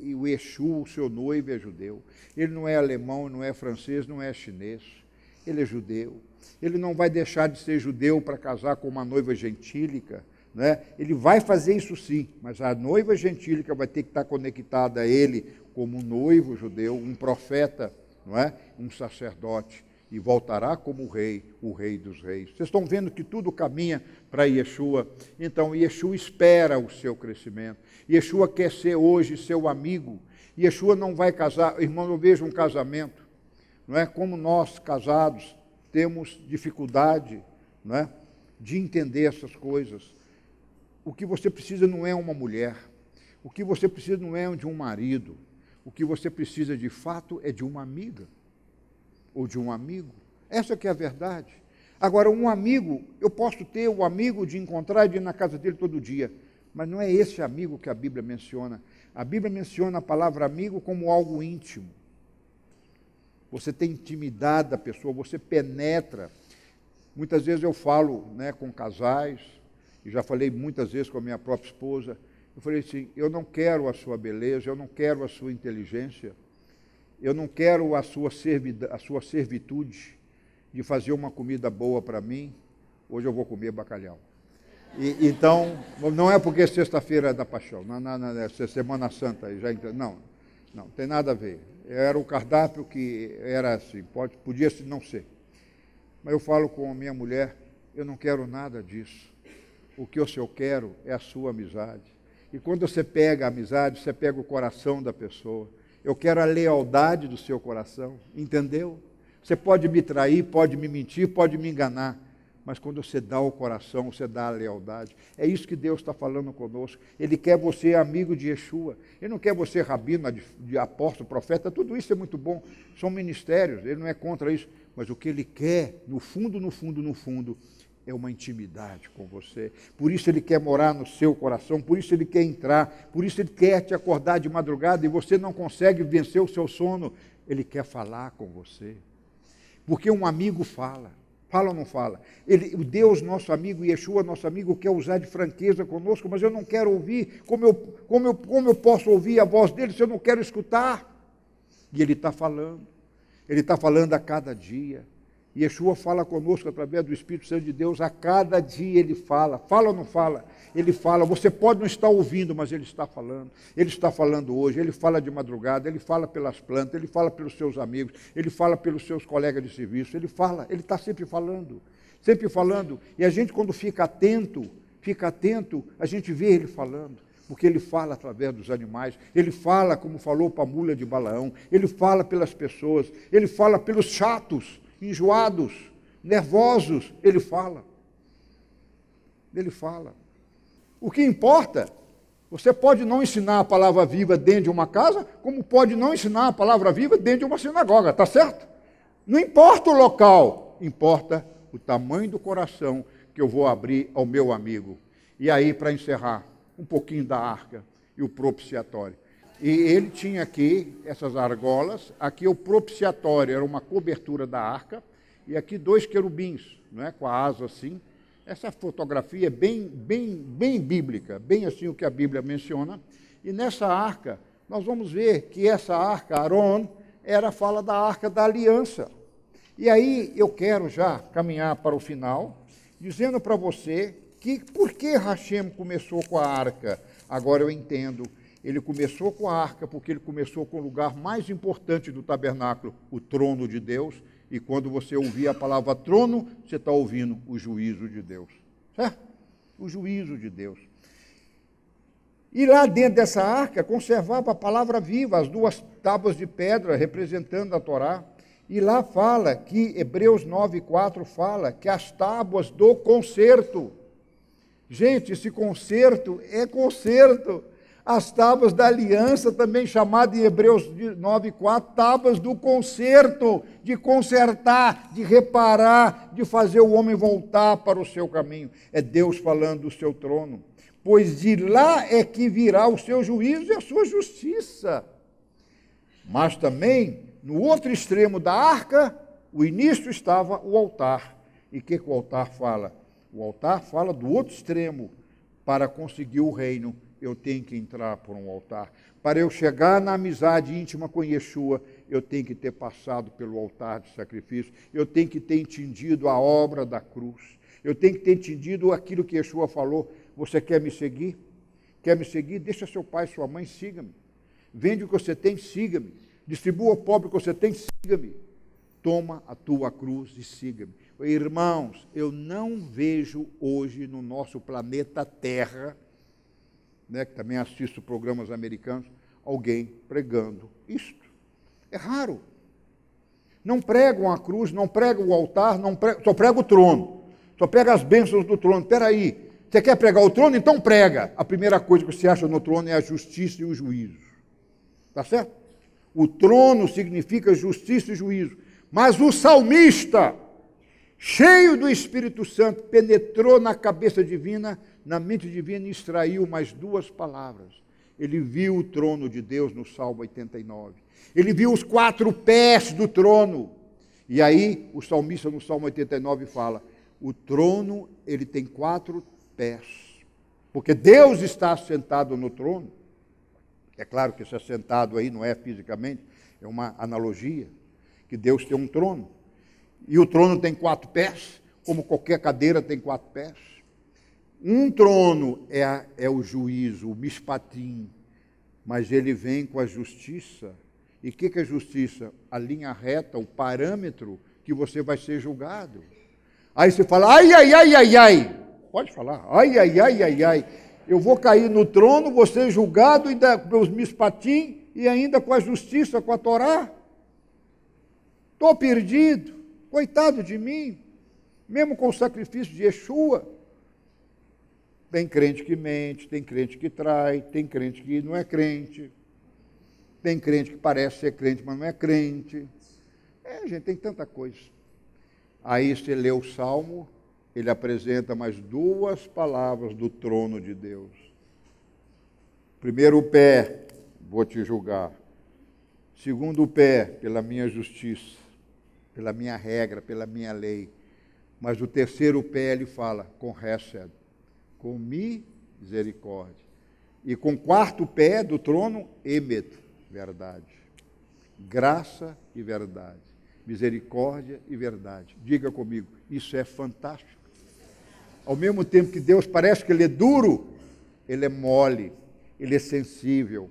e o Exu, o seu noivo é judeu. Ele não é alemão, não é francês, não é chinês. Ele é judeu. Ele não vai deixar de ser judeu para casar com uma noiva gentílica. Né? Ele vai fazer isso sim, mas a noiva gentílica vai ter que estar conectada a ele como um noivo judeu, um profeta, não é? um sacerdote e voltará como rei, o rei dos reis. Vocês estão vendo que tudo caminha para Yeshua. Então, Yeshua espera o seu crescimento. Yeshua quer ser hoje seu amigo. Yeshua não vai casar. Irmão, eu vejo um casamento. Não é como nós, casados, temos dificuldade não é, de entender essas coisas. O que você precisa não é uma mulher. O que você precisa não é de um marido. O que você precisa de fato é de uma amiga ou de um amigo. Essa que é a verdade. Agora, um amigo, eu posso ter o um amigo de encontrar e de ir na casa dele todo dia, mas não é esse amigo que a Bíblia menciona. A Bíblia menciona a palavra amigo como algo íntimo. Você tem intimidade da pessoa, você penetra. Muitas vezes eu falo né, com casais, e já falei muitas vezes com a minha própria esposa, eu falei assim: eu não quero a sua beleza, eu não quero a sua inteligência, eu não quero a sua, a sua servitude de fazer uma comida boa para mim. Hoje eu vou comer bacalhau. E, então, não é porque sexta-feira é da paixão, não, não, não, é Semana Santa, já entra, não, não, tem nada a ver. Era o cardápio que era assim, pode, podia se não ser. Mas eu falo com a minha mulher, eu não quero nada disso. O que eu, se eu quero é a sua amizade. E quando você pega a amizade, você pega o coração da pessoa eu quero a lealdade do seu coração, entendeu? Você pode me trair, pode me mentir, pode me enganar, mas quando você dá o coração, você dá a lealdade. É isso que Deus está falando conosco. Ele quer você amigo de Yeshua. Ele não quer você rabino, de apóstolo, profeta. Tudo isso é muito bom. São ministérios, ele não é contra isso. Mas o que ele quer, no fundo, no fundo, no fundo, é uma intimidade com você. Por isso ele quer morar no seu coração, por isso ele quer entrar, por isso ele quer te acordar de madrugada e você não consegue vencer o seu sono. Ele quer falar com você. Porque um amigo fala. Fala ou não fala? Ele, o Deus, nosso amigo, Yeshua, nosso amigo, quer usar de franqueza conosco, mas eu não quero ouvir. Como eu, como eu, como eu posso ouvir a voz dele se eu não quero escutar? E ele está falando. Ele está falando a cada dia. Yeshua fala conosco através do Espírito Santo de Deus, a cada dia ele fala. Fala ou não fala? Ele fala. Você pode não estar ouvindo, mas ele está falando. Ele está falando hoje, ele fala de madrugada, ele fala pelas plantas, ele fala pelos seus amigos, ele fala pelos seus colegas de serviço. Ele fala, ele está sempre falando. Sempre falando. E a gente, quando fica atento, fica atento, a gente vê ele falando porque ele fala através dos animais, ele fala como falou para a mula de Balaão, ele fala pelas pessoas, ele fala pelos chatos enjoados, nervosos, ele fala. Ele fala. O que importa, você pode não ensinar a palavra viva dentro de uma casa, como pode não ensinar a palavra viva dentro de uma sinagoga, tá certo? Não importa o local, importa o tamanho do coração que eu vou abrir ao meu amigo. E aí, para encerrar, um pouquinho da arca e o propiciatório. E ele tinha aqui essas argolas, aqui o propiciatório era uma cobertura da arca, e aqui dois querubins, é, com a asa assim. Essa fotografia é bem, bem, bem bíblica, bem assim o que a Bíblia menciona. E nessa arca, nós vamos ver que essa arca, Aron, era a fala da arca da aliança. E aí eu quero já caminhar para o final, dizendo para você que por que Hashem começou com a arca? Agora eu entendo ele começou com a arca, porque ele começou com o lugar mais importante do tabernáculo, o trono de Deus. E quando você ouvir a palavra trono, você está ouvindo o juízo de Deus. Certo? O juízo de Deus. E lá dentro dessa arca conservava a palavra viva, as duas tábuas de pedra representando a Torá. E lá fala que, Hebreus 9,4 fala que as tábuas do concerto. Gente, esse concerto é concerto as tábuas da aliança, também chamada em Hebreus 9,4, tábuas do conserto, de consertar, de reparar, de fazer o homem voltar para o seu caminho. É Deus falando do seu trono. Pois de lá é que virá o seu juízo e a sua justiça. Mas também, no outro extremo da arca, o início estava o altar. E o que, que o altar fala? O altar fala do outro extremo para conseguir o reino eu tenho que entrar por um altar. Para eu chegar na amizade íntima com Yeshua, eu tenho que ter passado pelo altar de sacrifício, eu tenho que ter entendido a obra da cruz, eu tenho que ter entendido aquilo que Yeshua falou. Você quer me seguir? Quer me seguir? Deixa seu pai sua mãe, siga-me. Vende o que você tem, siga-me. Distribua o pobre que você tem, siga-me. Toma a tua cruz e siga-me. Irmãos, eu não vejo hoje no nosso planeta Terra né, que também assisto programas americanos, alguém pregando isto. É raro. Não pregam a cruz, não pregam o altar, não pregam, só prega o trono. Só prega as bênçãos do trono. Espera aí, você quer pregar o trono? Então prega. A primeira coisa que você acha no trono é a justiça e o juízo. Tá certo? O trono significa justiça e juízo. Mas o salmista, cheio do Espírito Santo, penetrou na cabeça divina na mente divina, extraiu mais duas palavras. Ele viu o trono de Deus no Salmo 89. Ele viu os quatro pés do trono. E aí, o salmista no Salmo 89 fala: o trono, ele tem quatro pés. Porque Deus está sentado no trono. É claro que esse assentado aí não é fisicamente, é uma analogia, que Deus tem um trono. E o trono tem quatro pés, como qualquer cadeira tem quatro pés. Um trono é, é o juízo, o bispatim, mas ele vem com a justiça. E o que, que é justiça? A linha reta, o parâmetro que você vai ser julgado. Aí você fala, ai, ai, ai, ai, ai. Pode falar, ai, ai, ai, ai, ai. Eu vou cair no trono, vou ser julgado ainda pelos mispatim e ainda com a justiça, com a Torá. Estou perdido, coitado de mim. Mesmo com o sacrifício de Yeshua, tem crente que mente, tem crente que trai, tem crente que não é crente, tem crente que parece ser crente, mas não é crente. É, gente, tem tanta coisa. Aí você lê o salmo, ele apresenta mais duas palavras do trono de Deus. Primeiro, o pé, vou te julgar. Segundo, o pé, pela minha justiça, pela minha regra, pela minha lei. Mas o terceiro pé, ele fala, com recebe com misericórdia. E com quarto pé do trono, emet, verdade. Graça e verdade. Misericórdia e verdade. Diga comigo, isso é fantástico. Ao mesmo tempo que Deus parece que ele é duro, ele é mole, ele é sensível.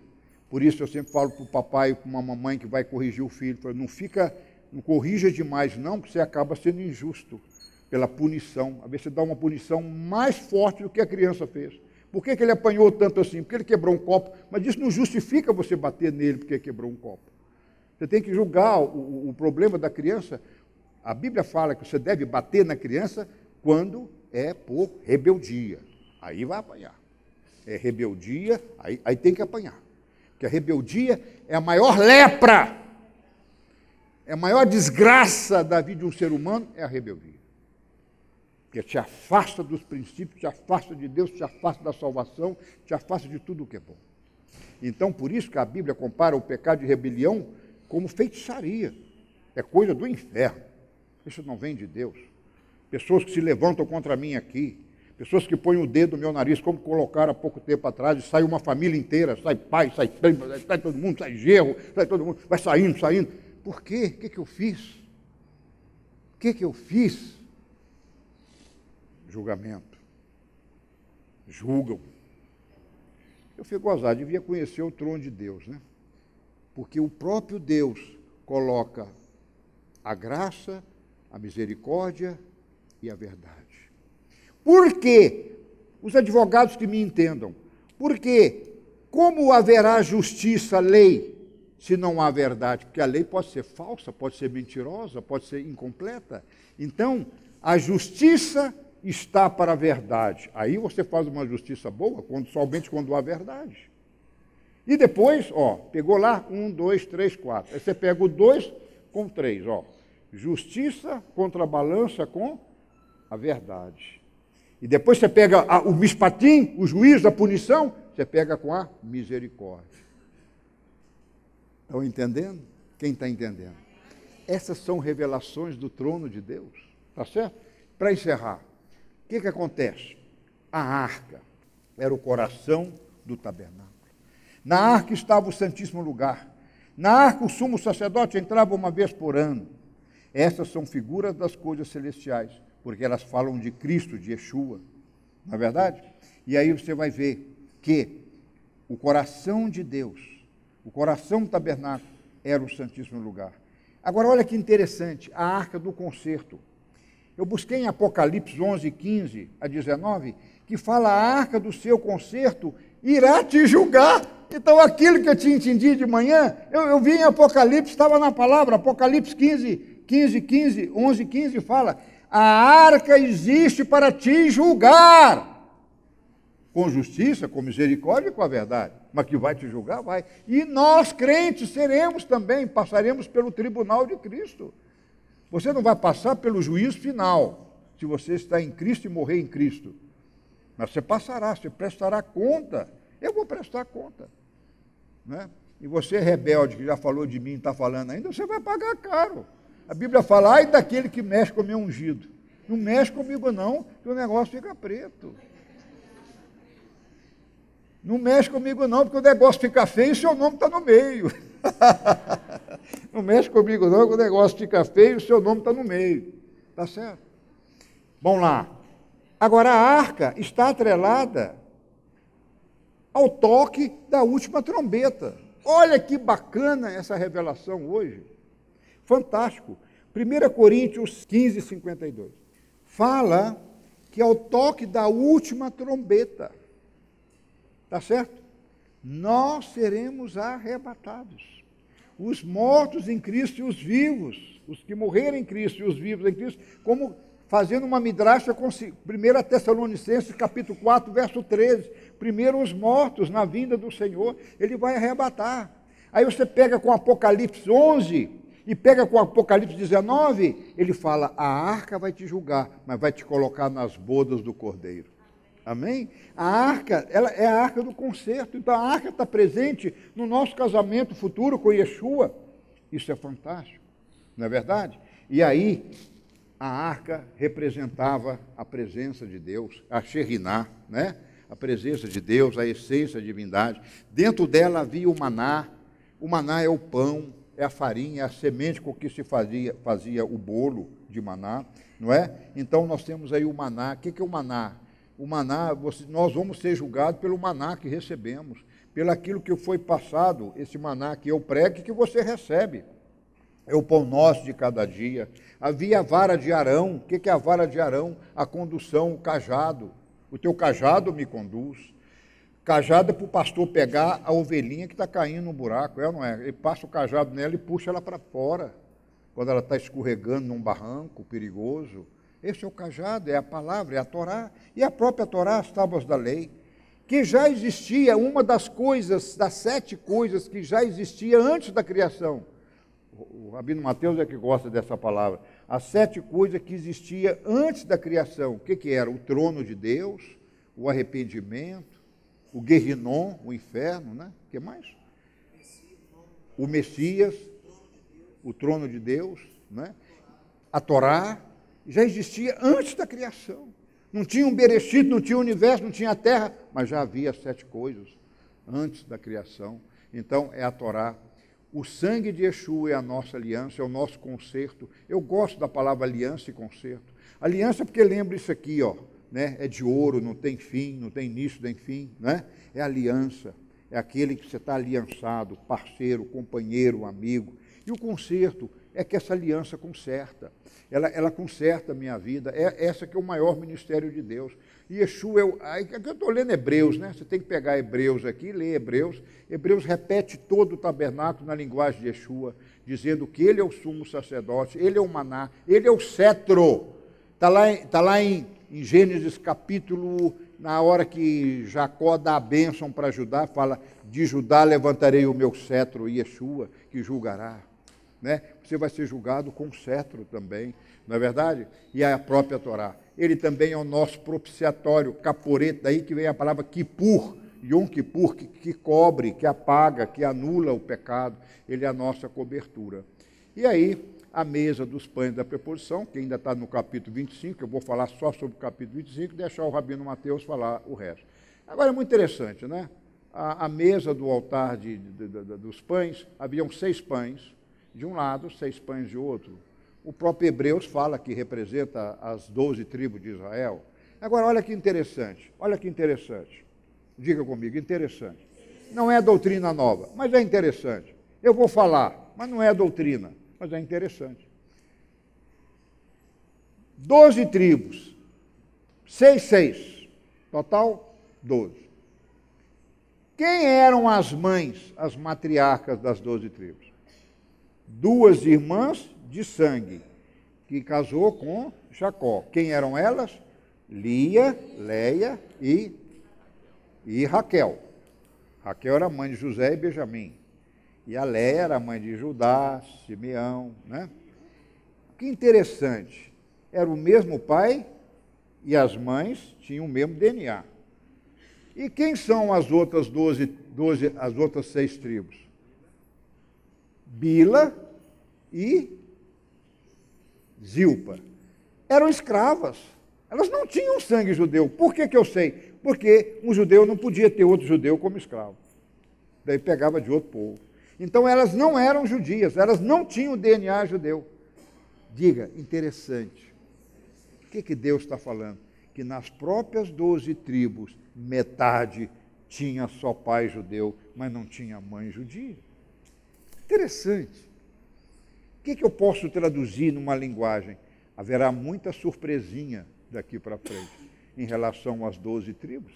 Por isso eu sempre falo para o papai e para uma mamãe que vai corrigir o filho, não fica, não corrija demais não, que você acaba sendo injusto pela punição. a ver se dá uma punição mais forte do que a criança fez. Por que, que ele apanhou tanto assim? Porque ele quebrou um copo. Mas isso não justifica você bater nele porque quebrou um copo. Você tem que julgar o, o problema da criança. A Bíblia fala que você deve bater na criança quando é por rebeldia. Aí vai apanhar. É rebeldia, aí, aí tem que apanhar. Porque a rebeldia é a maior lepra, é a maior desgraça da vida de um ser humano, é a rebeldia que te afasta dos princípios, te afasta de Deus, te afasta da salvação, te afasta de tudo o que é bom. Então, por isso que a Bíblia compara o pecado de rebelião como feitiçaria. É coisa do inferno. Isso não vem de Deus. Pessoas que se levantam contra mim aqui, pessoas que põem o dedo no meu nariz, como colocaram há pouco tempo atrás, e sai uma família inteira, sai pai, sai primo, sai todo mundo, sai gerro, sai todo mundo, vai saindo, saindo. Por quê? O que, que eu fiz? O que, que eu fiz? julgamento. Julgam. Eu fico azar, devia conhecer o trono de Deus, né? Porque o próprio Deus coloca a graça, a misericórdia e a verdade. Por quê? Os advogados que me entendam. Por quê? Como haverá justiça, lei, se não há verdade? Porque a lei pode ser falsa, pode ser mentirosa, pode ser incompleta. Então, a justiça está para a verdade. Aí você faz uma justiça boa quando, somente quando há verdade. E depois, ó, pegou lá, um, dois, três, quatro. Aí você pega o dois com três, ó. Justiça contrabalança com a verdade. E depois você pega a, o bispatim, o juiz, a punição, você pega com a misericórdia. Estão entendendo? Quem está entendendo? Essas são revelações do trono de Deus, tá certo? Para encerrar, o que, que acontece? A arca era o coração do tabernáculo. Na arca estava o Santíssimo Lugar. Na arca, o sumo sacerdote entrava uma vez por ano. Essas são figuras das coisas celestiais, porque elas falam de Cristo, de Yeshua, não é verdade? E aí você vai ver que o coração de Deus, o coração do tabernáculo, era o Santíssimo Lugar. Agora, olha que interessante, a arca do concerto. Eu busquei em Apocalipse 11, 15 a 19, que fala a arca do seu conserto irá te julgar. Então, aquilo que eu te entendi de manhã, eu, eu vi em Apocalipse, estava na palavra, Apocalipse 15, 15, 15, 11, 15, fala: a arca existe para te julgar. Com justiça, com misericórdia e com a verdade. Mas que vai te julgar, vai. E nós, crentes, seremos também, passaremos pelo tribunal de Cristo. Você não vai passar pelo juízo final, se você está em Cristo e morrer em Cristo. Mas você passará, você prestará conta. Eu vou prestar conta. Né? E você, rebelde, que já falou de mim e está falando ainda, você vai pagar caro. A Bíblia fala, ai daquele que mexe com o meu ungido. Não mexe comigo não, que o negócio fica preto. Não mexe comigo não, porque o negócio fica feio e seu nome está no meio. Não mexe comigo, não, que o negócio fica feio, o seu nome está no meio. Tá certo? Vamos lá. Agora, a arca está atrelada ao toque da última trombeta. Olha que bacana essa revelação hoje. Fantástico. 1 Coríntios 15, 52. Fala que ao toque da última trombeta, tá certo? Nós seremos arrebatados os mortos em Cristo e os vivos, os que morreram em Cristo e os vivos em Cristo, como fazendo uma midracha com 1 Tessalonicenses capítulo 4, verso 13. Primeiro os mortos na vinda do Senhor, ele vai arrebatar. Aí você pega com Apocalipse 11 e pega com Apocalipse 19, ele fala: "A arca vai te julgar, mas vai te colocar nas bodas do Cordeiro". Amém? A arca, ela é a arca do conserto. Então a arca está presente no nosso casamento futuro com Yeshua. Isso é fantástico, não é verdade? E aí, a arca representava a presença de Deus, a Sheriná, né? A presença de Deus, a essência da divindade. Dentro dela havia o maná. O maná é o pão, é a farinha, é a semente com que se fazia, fazia o bolo de maná, não é? Então nós temos aí o maná. O que é o maná? o maná, nós vamos ser julgados pelo maná que recebemos, pelo aquilo que foi passado, esse maná que eu prego que você recebe. É o pão nosso de cada dia. Havia a vara de Arão. O que é a vara de Arão? A condução, o cajado. O teu cajado me conduz. Cajado é para o pastor pegar a ovelhinha que está caindo no buraco, é ou não é? Ele passa o cajado nela e puxa ela para fora, quando ela está escorregando num barranco perigoso. Este é o cajado, é a palavra, é a Torá, e a própria Torá, as tábuas da lei, que já existia, uma das coisas, das sete coisas que já existia antes da criação. O Rabino Mateus é que gosta dessa palavra. As sete coisas que existia antes da criação. O que, que era? O trono de Deus, o arrependimento, o guerrinom, o inferno, né? O que mais? O Messias, o trono de Deus, né? a Torá, já existia antes da criação. Não tinha um berechito, não tinha o universo, não tinha a terra, mas já havia sete coisas antes da criação. Então é a Torá. O sangue de Yeshua é a nossa aliança, é o nosso conserto. Eu gosto da palavra aliança e conserto. Aliança porque lembra isso aqui, ó, né? É de ouro, não tem fim, não tem início, nem fim, né? É aliança. É aquele que você está aliançado, parceiro, companheiro, amigo. E o conserto é que essa aliança conserta. Ela, ela conserta a minha vida. É essa que é o maior ministério de Deus. E Yeshua, é eu, eu estou lendo Hebreus, né? Você tem que pegar Hebreus aqui, ler Hebreus. Hebreus repete todo o tabernáculo na linguagem de Yeshua, dizendo que ele é o sumo sacerdote, ele é o maná, ele é o cetro. Está lá, tá lá em, em Gênesis capítulo, na hora que Jacó dá a bênção para Judá, fala, de Judá levantarei o meu cetro, Yeshua, que julgará né? Você vai ser julgado com cetro também, não é verdade? E a própria Torá. Ele também é o nosso propiciatório, caporete, daí que vem a palavra kipur, Yom Kipur que, que cobre, que apaga, que anula o pecado. Ele é a nossa cobertura. E aí, a mesa dos pães da preposição, que ainda está no capítulo 25, eu vou falar só sobre o capítulo 25 e deixar o Rabino Mateus falar o resto. Agora é muito interessante, né? A, a mesa do altar de, de, de, dos pães, haviam seis pães, de um lado, seis pães de outro. O próprio Hebreus fala que representa as doze tribos de Israel. Agora, olha que interessante, olha que interessante. Diga comigo, interessante. Não é doutrina nova, mas é interessante. Eu vou falar, mas não é doutrina, mas é interessante. Doze tribos, seis, seis, total doze. Quem eram as mães, as matriarcas das doze tribos? duas irmãs de sangue, que casou com Jacó. Quem eram elas? Lia, Leia e, e Raquel. Raquel era mãe de José e Benjamim. E a Leia era mãe de Judá, Simeão, né? Que interessante. Era o mesmo pai e as mães tinham o mesmo DNA. E quem são as outras 12, 12 as outras seis tribos? Bila e Zilpa. Eram escravas. Elas não tinham sangue judeu. Por que, que eu sei? Porque um judeu não podia ter outro judeu como escravo. Daí pegava de outro povo. Então elas não eram judias, elas não tinham DNA judeu. Diga, interessante. O que, que Deus está falando? Que nas próprias doze tribos, metade tinha só pai judeu, mas não tinha mãe judia. Interessante. O que, é que eu posso traduzir numa linguagem? Haverá muita surpresinha daqui para frente em relação às doze tribos.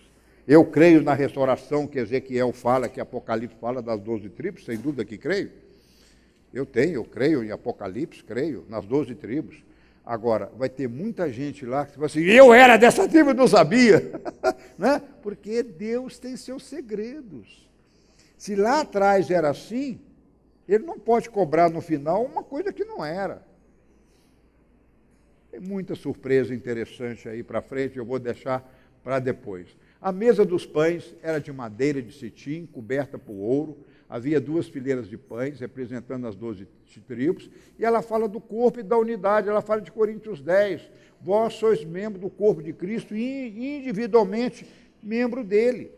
Eu creio na restauração que Ezequiel fala, que Apocalipse fala das doze tribos, sem dúvida que creio. Eu tenho, eu creio em Apocalipse, creio nas doze tribos. Agora, vai ter muita gente lá que vai assim, eu era dessa tribo e não sabia. né? Porque Deus tem seus segredos. Se lá atrás era assim, ele não pode cobrar no final uma coisa que não era. Tem muita surpresa interessante aí para frente, eu vou deixar para depois. A mesa dos pães era de madeira de cetim, coberta por ouro. Havia duas fileiras de pães, representando as doze tribos. E ela fala do corpo e da unidade. Ela fala de Coríntios 10. Vós sois membro do corpo de Cristo e individualmente membro dele.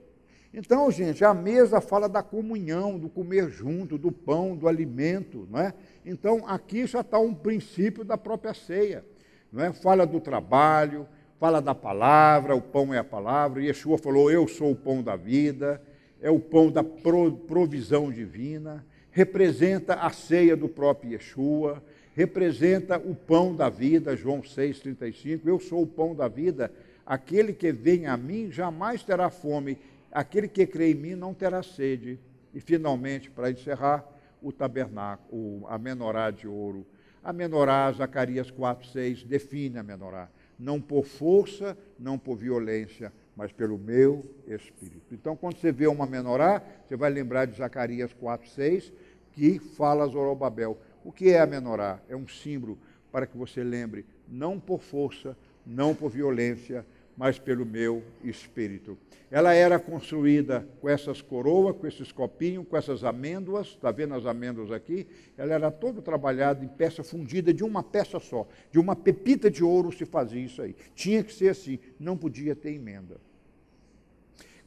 Então, gente, a mesa fala da comunhão, do comer junto, do pão, do alimento, não é? Então, aqui já está um princípio da própria ceia, não é? Fala do trabalho, fala da palavra, o pão é a palavra. Yeshua falou: Eu sou o pão da vida, é o pão da provisão divina, representa a ceia do próprio Yeshua, representa o pão da vida, João 6,35. Eu sou o pão da vida, aquele que vem a mim jamais terá fome Aquele que crê em mim não terá sede. E finalmente, para encerrar, o tabernáculo, a menorá de ouro. A menorá, Zacarias 4,6, define a menorá. Não por força, não por violência, mas pelo meu espírito. Então, quando você vê uma menorá, você vai lembrar de Zacarias 4,6, que fala Zorobabel. O que é a menorá? É um símbolo para que você lembre, não por força, não por violência, mas pelo meu espírito. Ela era construída com essas coroas, com esses copinhos, com essas amêndoas, está vendo as amêndoas aqui? Ela era toda trabalhada em peça fundida, de uma peça só, de uma pepita de ouro se fazia isso aí. Tinha que ser assim, não podia ter emenda.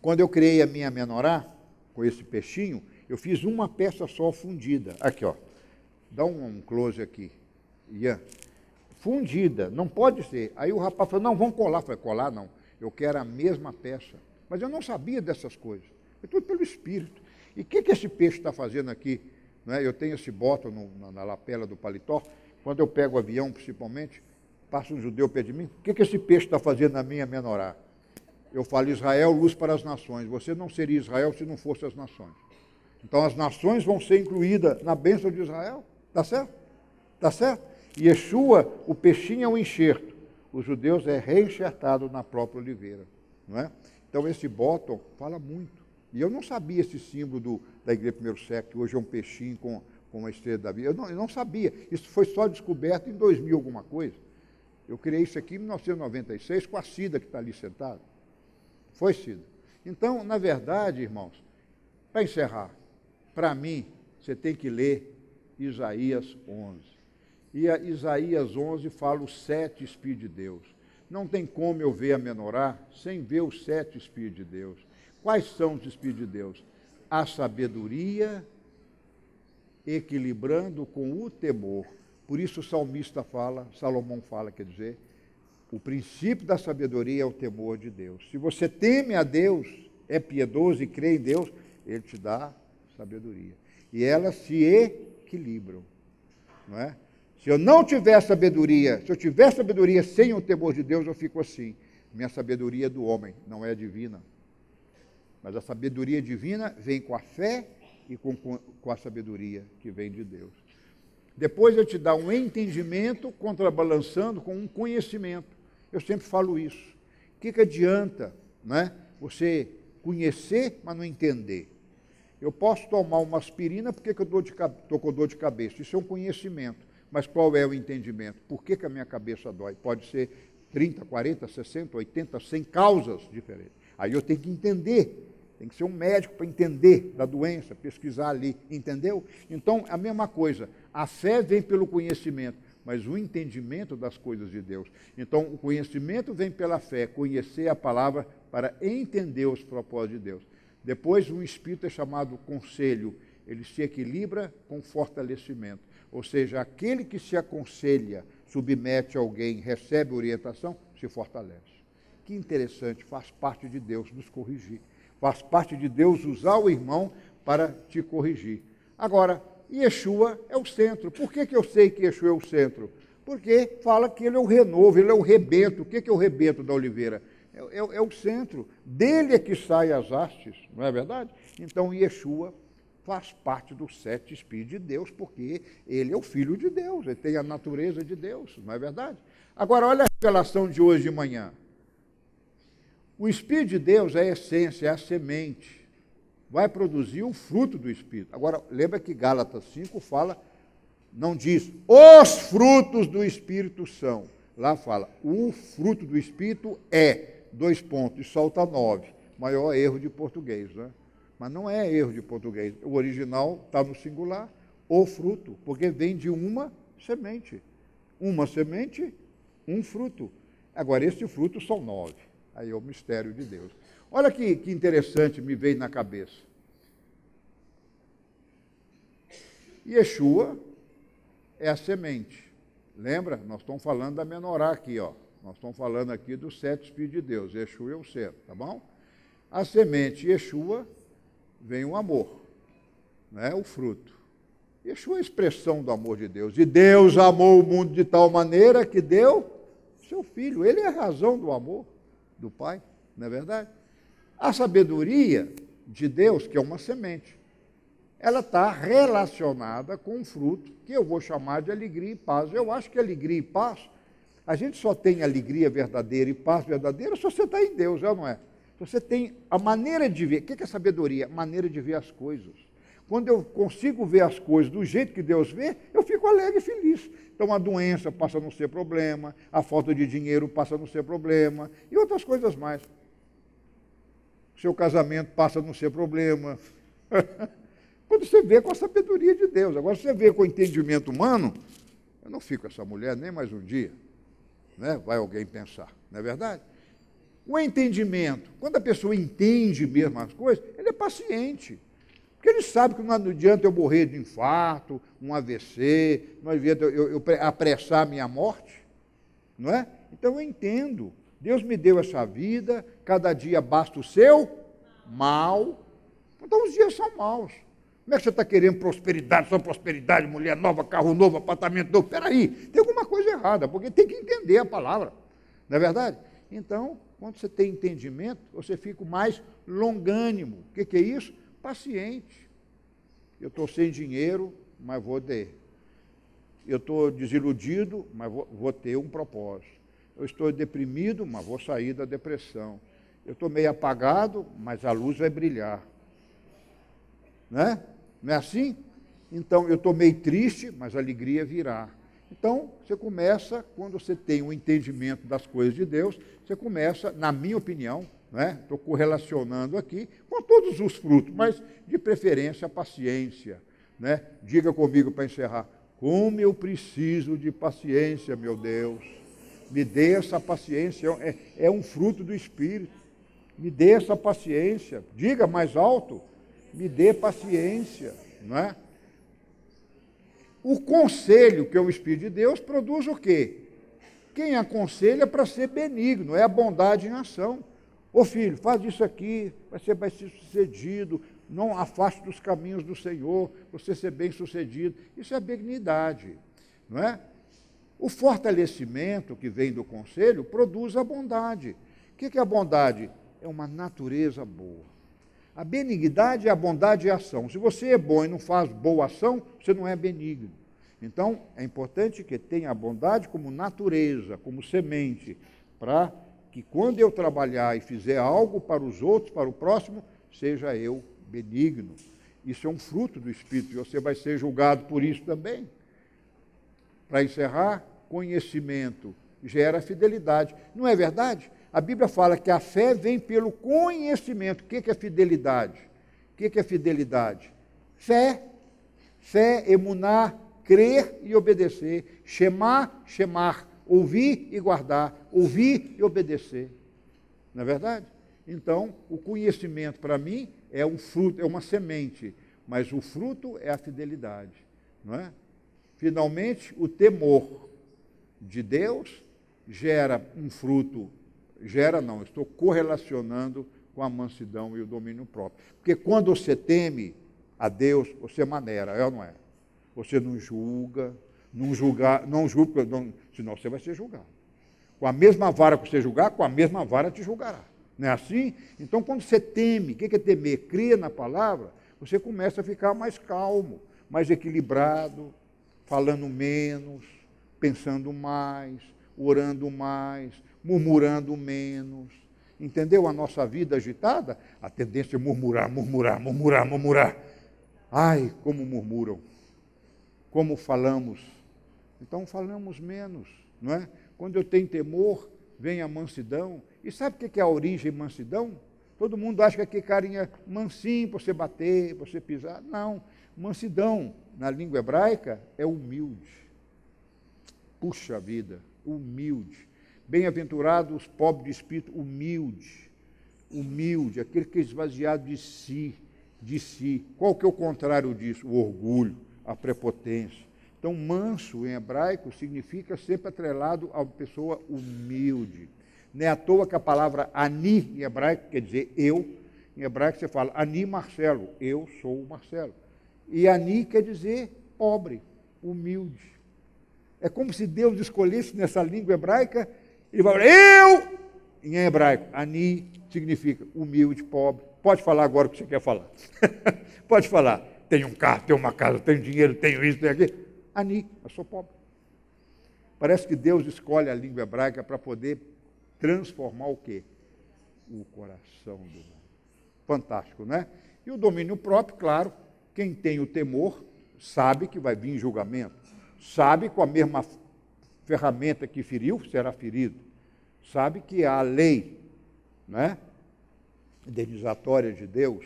Quando eu criei a minha menorá, com esse peixinho, eu fiz uma peça só fundida. Aqui, ó. Dá um, close aqui. Ian, fundida, não pode ser. Aí o rapaz falou, não, vamos colar. Eu falei, colar não, eu quero a mesma peça. Mas eu não sabia dessas coisas, é tudo pelo Espírito. E o que, que esse peixe está fazendo aqui? Né? Eu tenho esse boto na, na, lapela do paletó, quando eu pego o avião, principalmente, passa um judeu perto de mim, o que, que esse peixe está fazendo na minha menorá? Eu falo, Israel, luz para as nações. Você não seria Israel se não fosse as nações. Então as nações vão ser incluídas na bênção de Israel. Está certo? Está certo? Yeshua, o peixinho é um enxerto. Os judeus é reenxertado na própria oliveira. Não é? Então esse bottom fala muito. E eu não sabia esse símbolo do, da igreja do primeiro século, que hoje é um peixinho com, com uma estrela da vida. Eu não, eu não sabia. Isso foi só descoberto em 2000 alguma coisa. Eu criei isso aqui em 1996 com a Cida que está ali sentada. Foi Cida. Então, na verdade, irmãos, para encerrar, para mim, você tem que ler Isaías 11. E Isaías 11 fala os sete Espíritos de Deus. Não tem como eu ver a menorar sem ver os sete Espíritos de Deus. Quais são os Espíritos de Deus? A sabedoria, equilibrando com o temor. Por isso o salmista fala, Salomão fala, quer dizer, o princípio da sabedoria é o temor de Deus. Se você teme a Deus, é piedoso e crê em Deus, ele te dá sabedoria. E elas se equilibram, não é? Se eu não tiver sabedoria, se eu tiver sabedoria sem o temor de Deus, eu fico assim. Minha sabedoria é do homem, não é divina. Mas a sabedoria divina vem com a fé e com, com a sabedoria que vem de Deus. Depois eu te dar um entendimento contrabalançando com um conhecimento. Eu sempre falo isso. O que, que adianta né, você conhecer, mas não entender? Eu posso tomar uma aspirina porque eu estou com dor de cabeça. Isso é um conhecimento mas qual é o entendimento? Por que, que a minha cabeça dói? Pode ser 30, 40, 60, 80, 100 causas diferentes. Aí eu tenho que entender. Tem que ser um médico para entender da doença, pesquisar ali, entendeu? Então, a mesma coisa. A fé vem pelo conhecimento, mas o entendimento das coisas de Deus. Então, o conhecimento vem pela fé, conhecer a palavra para entender os propósitos de Deus. Depois, um espírito é chamado conselho. Ele se equilibra com fortalecimento ou seja, aquele que se aconselha, submete alguém, recebe orientação, se fortalece. Que interessante, faz parte de Deus nos corrigir. Faz parte de Deus usar o irmão para te corrigir. Agora, Yeshua é o centro. Por que, que eu sei que Yeshua é o centro? Porque fala que ele é o renovo, ele é o rebento. O que, que é o rebento da oliveira? É, é, é o centro. Dele é que saem as hastes, não é verdade? Então, Yeshua faz parte do sete espíritos de Deus, porque ele é o filho de Deus, ele tem a natureza de Deus, não é verdade? Agora, olha a revelação de hoje de manhã. O espírito de Deus é a essência, é a semente. Vai produzir o fruto do espírito. Agora, lembra que Gálatas 5 fala, não diz os frutos do espírito são. Lá fala, o fruto do espírito é, dois pontos, e solta nove. Maior erro de português, né? Mas não é erro de português. O original está no singular, o fruto, porque vem de uma semente. Uma semente, um fruto. Agora, esse fruto são nove. Aí é o mistério de Deus. Olha que, que interessante me veio na cabeça. Yeshua é a semente. Lembra? Nós estamos falando da menorá aqui, ó. Nós estamos falando aqui dos sete espíritos de Deus. Yeshua é o ser, tá bom? A semente Yeshua vem o amor, né? o fruto. Isso é uma expressão do amor de Deus. E Deus amou o mundo de tal maneira que deu seu filho. Ele é a razão do amor do Pai, não é verdade? A sabedoria de Deus, que é uma semente, ela está relacionada com um fruto que eu vou chamar de alegria e paz. Eu acho que alegria e paz, a gente só tem alegria verdadeira e paz verdadeira se você está em Deus, é não é? você tem a maneira de ver. O que é sabedoria? Maneira de ver as coisas. Quando eu consigo ver as coisas do jeito que Deus vê, eu fico alegre e feliz. Então a doença passa a não ser problema, a falta de dinheiro passa a não ser problema e outras coisas mais. Seu casamento passa a não ser problema. Quando você vê com a sabedoria de Deus. Agora, você vê com o entendimento humano, eu não fico essa mulher nem mais um dia. Né? Vai alguém pensar, não é verdade? O entendimento, quando a pessoa entende mesmo as coisas, ele é paciente. Porque ele sabe que não adianta eu morrer de infarto, um AVC, não adianta eu, eu, eu apressar a minha morte, não é? Então eu entendo. Deus me deu essa vida, cada dia basta o seu mal. Então os dias são maus. Como é que você está querendo prosperidade, só prosperidade, mulher nova, carro novo, apartamento novo? Peraí, tem alguma coisa errada, porque tem que entender a palavra, não é verdade? Então, quando você tem entendimento, você fica mais longânimo. O que, que é isso? Paciente. Eu estou sem dinheiro, mas vou ter. Eu estou desiludido, mas vou, vou ter um propósito. Eu estou deprimido, mas vou sair da depressão. Eu estou meio apagado, mas a luz vai brilhar. Né? Não é assim? Então, eu estou meio triste, mas a alegria virá. Então, você começa, quando você tem um entendimento das coisas de Deus, você começa, na minha opinião, estou né, correlacionando aqui com todos os frutos, mas de preferência a paciência. Né? Diga comigo para encerrar: como eu preciso de paciência, meu Deus. Me dê essa paciência, é, é um fruto do Espírito. Me dê essa paciência. Diga mais alto: me dê paciência. Não é? O conselho, que é o Espírito de Deus, produz o quê? Quem aconselha para ser benigno, é a bondade em ação. Ô filho, faz isso aqui, você vai ser sucedido, não afaste dos caminhos do Senhor, você ser bem sucedido. Isso é benignidade, não é? O fortalecimento que vem do conselho produz a bondade. O que é a bondade? É uma natureza boa. A benignidade é a bondade a ação. Se você é bom e não faz boa ação, você não é benigno. Então, é importante que tenha a bondade como natureza, como semente, para que quando eu trabalhar e fizer algo para os outros, para o próximo, seja eu benigno. Isso é um fruto do Espírito e você vai ser julgado por isso também. Para encerrar, conhecimento gera fidelidade. Não é verdade? A Bíblia fala que a fé vem pelo conhecimento. O que é fidelidade? O que é fidelidade? Fé. Fé, emunar, crer e obedecer. Chamar, chamar. Ouvir e guardar. Ouvir e obedecer. Não é verdade? Então, o conhecimento para mim é um fruto, é uma semente, mas o fruto é a fidelidade, não é? Finalmente, o temor de Deus gera um fruto gera não, estou correlacionando com a mansidão e o domínio próprio. Porque quando você teme a Deus, você maneira, é ou não é? Você não julga, não julgar, não julga, não, senão você vai ser julgado. Com a mesma vara que você julgar, com a mesma vara te julgará. Não é assim? Então, quando você teme, o que é temer? cria na palavra, você começa a ficar mais calmo, mais equilibrado, falando menos, pensando mais, orando mais, murmurando menos. Entendeu a nossa vida agitada? A tendência é murmurar, murmurar, murmurar, murmurar. Ai, como murmuram. Como falamos. Então falamos menos, não é? Quando eu tenho temor, vem a mansidão. E sabe o que é a origem mansidão? Todo mundo acha que aquele carinha mansinho para você bater, para você pisar. Não. Mansidão, na língua hebraica, é humilde. Puxa vida, humilde. Bem-aventurados os pobres de espírito, humilde, humilde, aquele que é esvaziado de si, de si. Qual que é o contrário disso? O orgulho, a prepotência. Então, manso em hebraico significa sempre atrelado a uma pessoa humilde. Não é à toa que a palavra ani em hebraico quer dizer eu. Em hebraico você fala ani Marcelo, eu sou o Marcelo. E ani quer dizer pobre, humilde. É como se Deus escolhesse nessa língua hebraica ele vai falar, eu, em hebraico, ani significa humilde, pobre. Pode falar agora o que você quer falar. Pode falar. Tenho um carro, tenho uma casa, tenho dinheiro, tenho isso, tenho aquilo. Ani, eu sou pobre. Parece que Deus escolhe a língua hebraica para poder transformar o quê? O coração do homem Fantástico, né? E o domínio próprio, claro, quem tem o temor sabe que vai vir julgamento, sabe com a mesma ferramenta que feriu será ferido. Sabe que a lei né, indenizatória de Deus.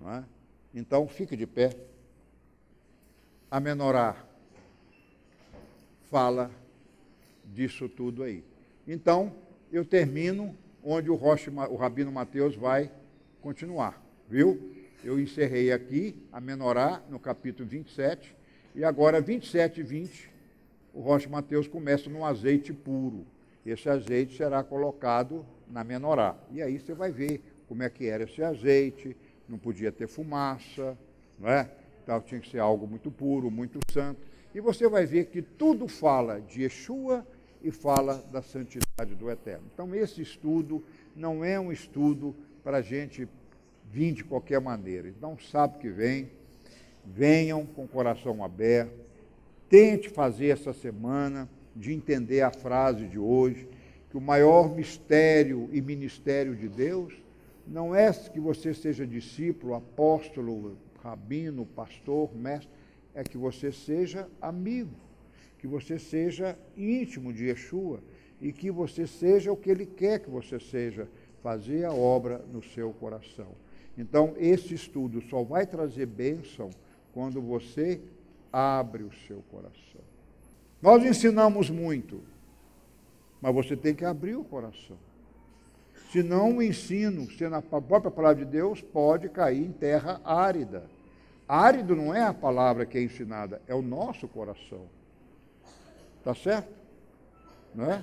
Né? Então, fique de pé. A menorá fala disso tudo aí. Então, eu termino onde o, Roche, o Rabino Mateus vai continuar, viu? Eu encerrei aqui a menorá no capítulo 27 e agora 27 e 20 o Rocha Mateus começa num azeite puro. Esse azeite será colocado na menorá. E aí você vai ver como é que era esse azeite, não podia ter fumaça, não é? Então tinha que ser algo muito puro, muito santo. E você vai ver que tudo fala de Yeshua e fala da santidade do Eterno. Então esse estudo não é um estudo para a gente vir de qualquer maneira. Então, sabe que vem, venham com o coração aberto, Tente fazer essa semana de entender a frase de hoje, que o maior mistério e ministério de Deus não é que você seja discípulo, apóstolo, rabino, pastor, mestre, é que você seja amigo, que você seja íntimo de Yeshua e que você seja o que ele quer que você seja, fazer a obra no seu coração. Então, esse estudo só vai trazer bênção quando você Abre o seu coração. Nós ensinamos muito, mas você tem que abrir o coração. Senão o ensino, se na própria palavra de Deus, pode cair em terra árida. Árido não é a palavra que é ensinada, é o nosso coração. Tá certo? Não é?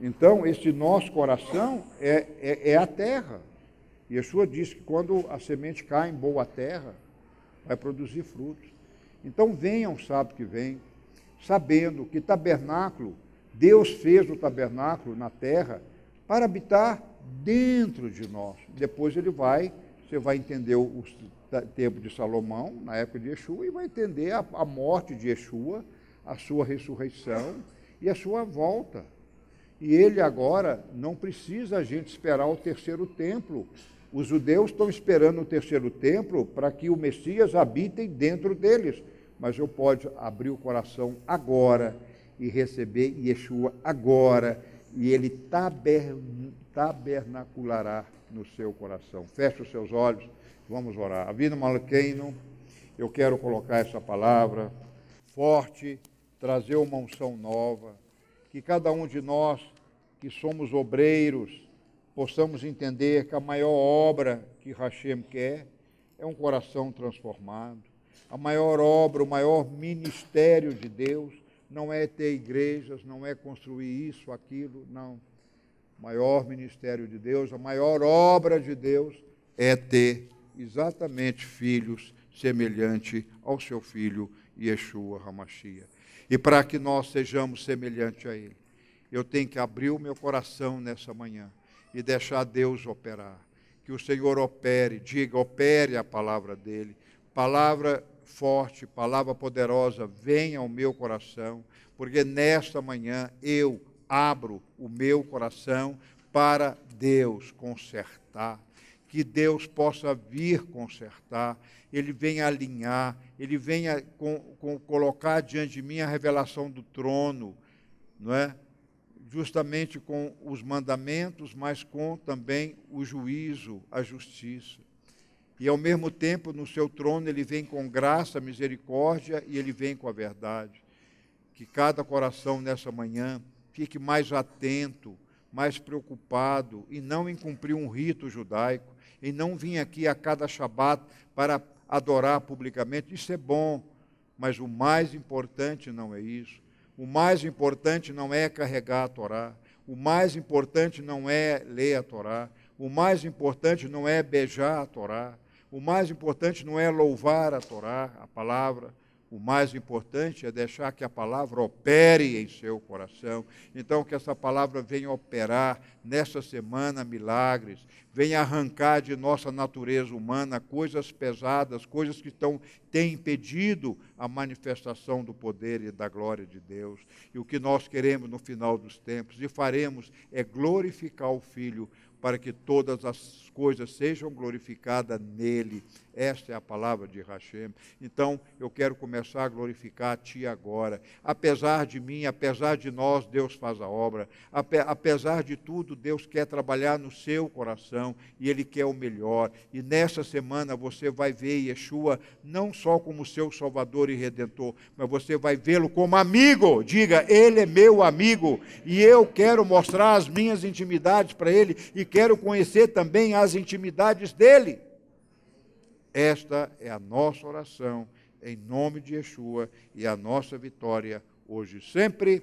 Então, esse nosso coração é, é, é a terra. Yeshua diz que quando a semente cai em boa terra, vai produzir frutos. Então venham sábado que vem, sabendo que tabernáculo, Deus fez o tabernáculo na terra para habitar dentro de nós. Depois ele vai, você vai entender o tempo de Salomão, na época de Yeshua, e vai entender a, a morte de Yeshua, a sua ressurreição e a sua volta. E ele agora não precisa a gente esperar o terceiro templo os judeus estão esperando o terceiro templo para que o Messias habite dentro deles. Mas eu posso abrir o coração agora e receber Yeshua agora, e ele tabern, tabernaculará no seu coração. Feche os seus olhos, vamos orar. Avino Malqueino, eu quero colocar essa palavra forte, trazer uma unção nova, que cada um de nós que somos obreiros, possamos entender que a maior obra que Hashem quer é um coração transformado. A maior obra, o maior ministério de Deus não é ter igrejas, não é construir isso, aquilo, não. O maior ministério de Deus, a maior obra de Deus é ter exatamente filhos semelhante ao seu filho Yeshua Hamashia. E para que nós sejamos semelhantes a ele, eu tenho que abrir o meu coração nessa manhã e deixar Deus operar. Que o Senhor opere, diga, opere a palavra dele. Palavra forte, palavra poderosa, venha ao meu coração, porque nesta manhã eu abro o meu coração para Deus consertar. Que Deus possa vir consertar, Ele venha alinhar, Ele venha com, com, colocar diante de mim a revelação do trono, não é? justamente com os mandamentos, mas com também o juízo, a justiça. E ao mesmo tempo, no seu trono, ele vem com graça, misericórdia e ele vem com a verdade. Que cada coração nessa manhã fique mais atento, mais preocupado e não em cumprir um rito judaico, e não vir aqui a cada Shabat para adorar publicamente. Isso é bom, mas o mais importante não é isso o mais importante não é carregar a Torá. O mais importante não é ler a Torá. O mais importante não é beijar a Torá. O mais importante não é louvar a Torá, a palavra. O mais importante é deixar que a palavra opere em seu coração. Então, que essa palavra venha operar nessa semana milagres, venha arrancar de nossa natureza humana coisas pesadas, coisas que estão, têm impedido a manifestação do poder e da glória de Deus. E o que nós queremos no final dos tempos e faremos é glorificar o Filho para que todas as coisas sejam glorificadas nele. Esta é a palavra de Hashem. Então, eu quero começar a glorificar a Ti agora. Apesar de mim, apesar de nós, Deus faz a obra. apesar de tudo, Deus quer trabalhar no seu coração e Ele quer o melhor. E nessa semana você vai ver Yeshua não só como seu Salvador e Redentor, mas você vai vê-lo como amigo. Diga, Ele é meu amigo e eu quero mostrar as minhas intimidades para Ele e quero conhecer também as intimidades dele. Esta é a nossa oração em nome de Yeshua e a nossa vitória hoje e sempre.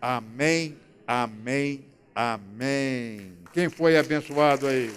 Amém, amém, amém. Quem foi abençoado aí?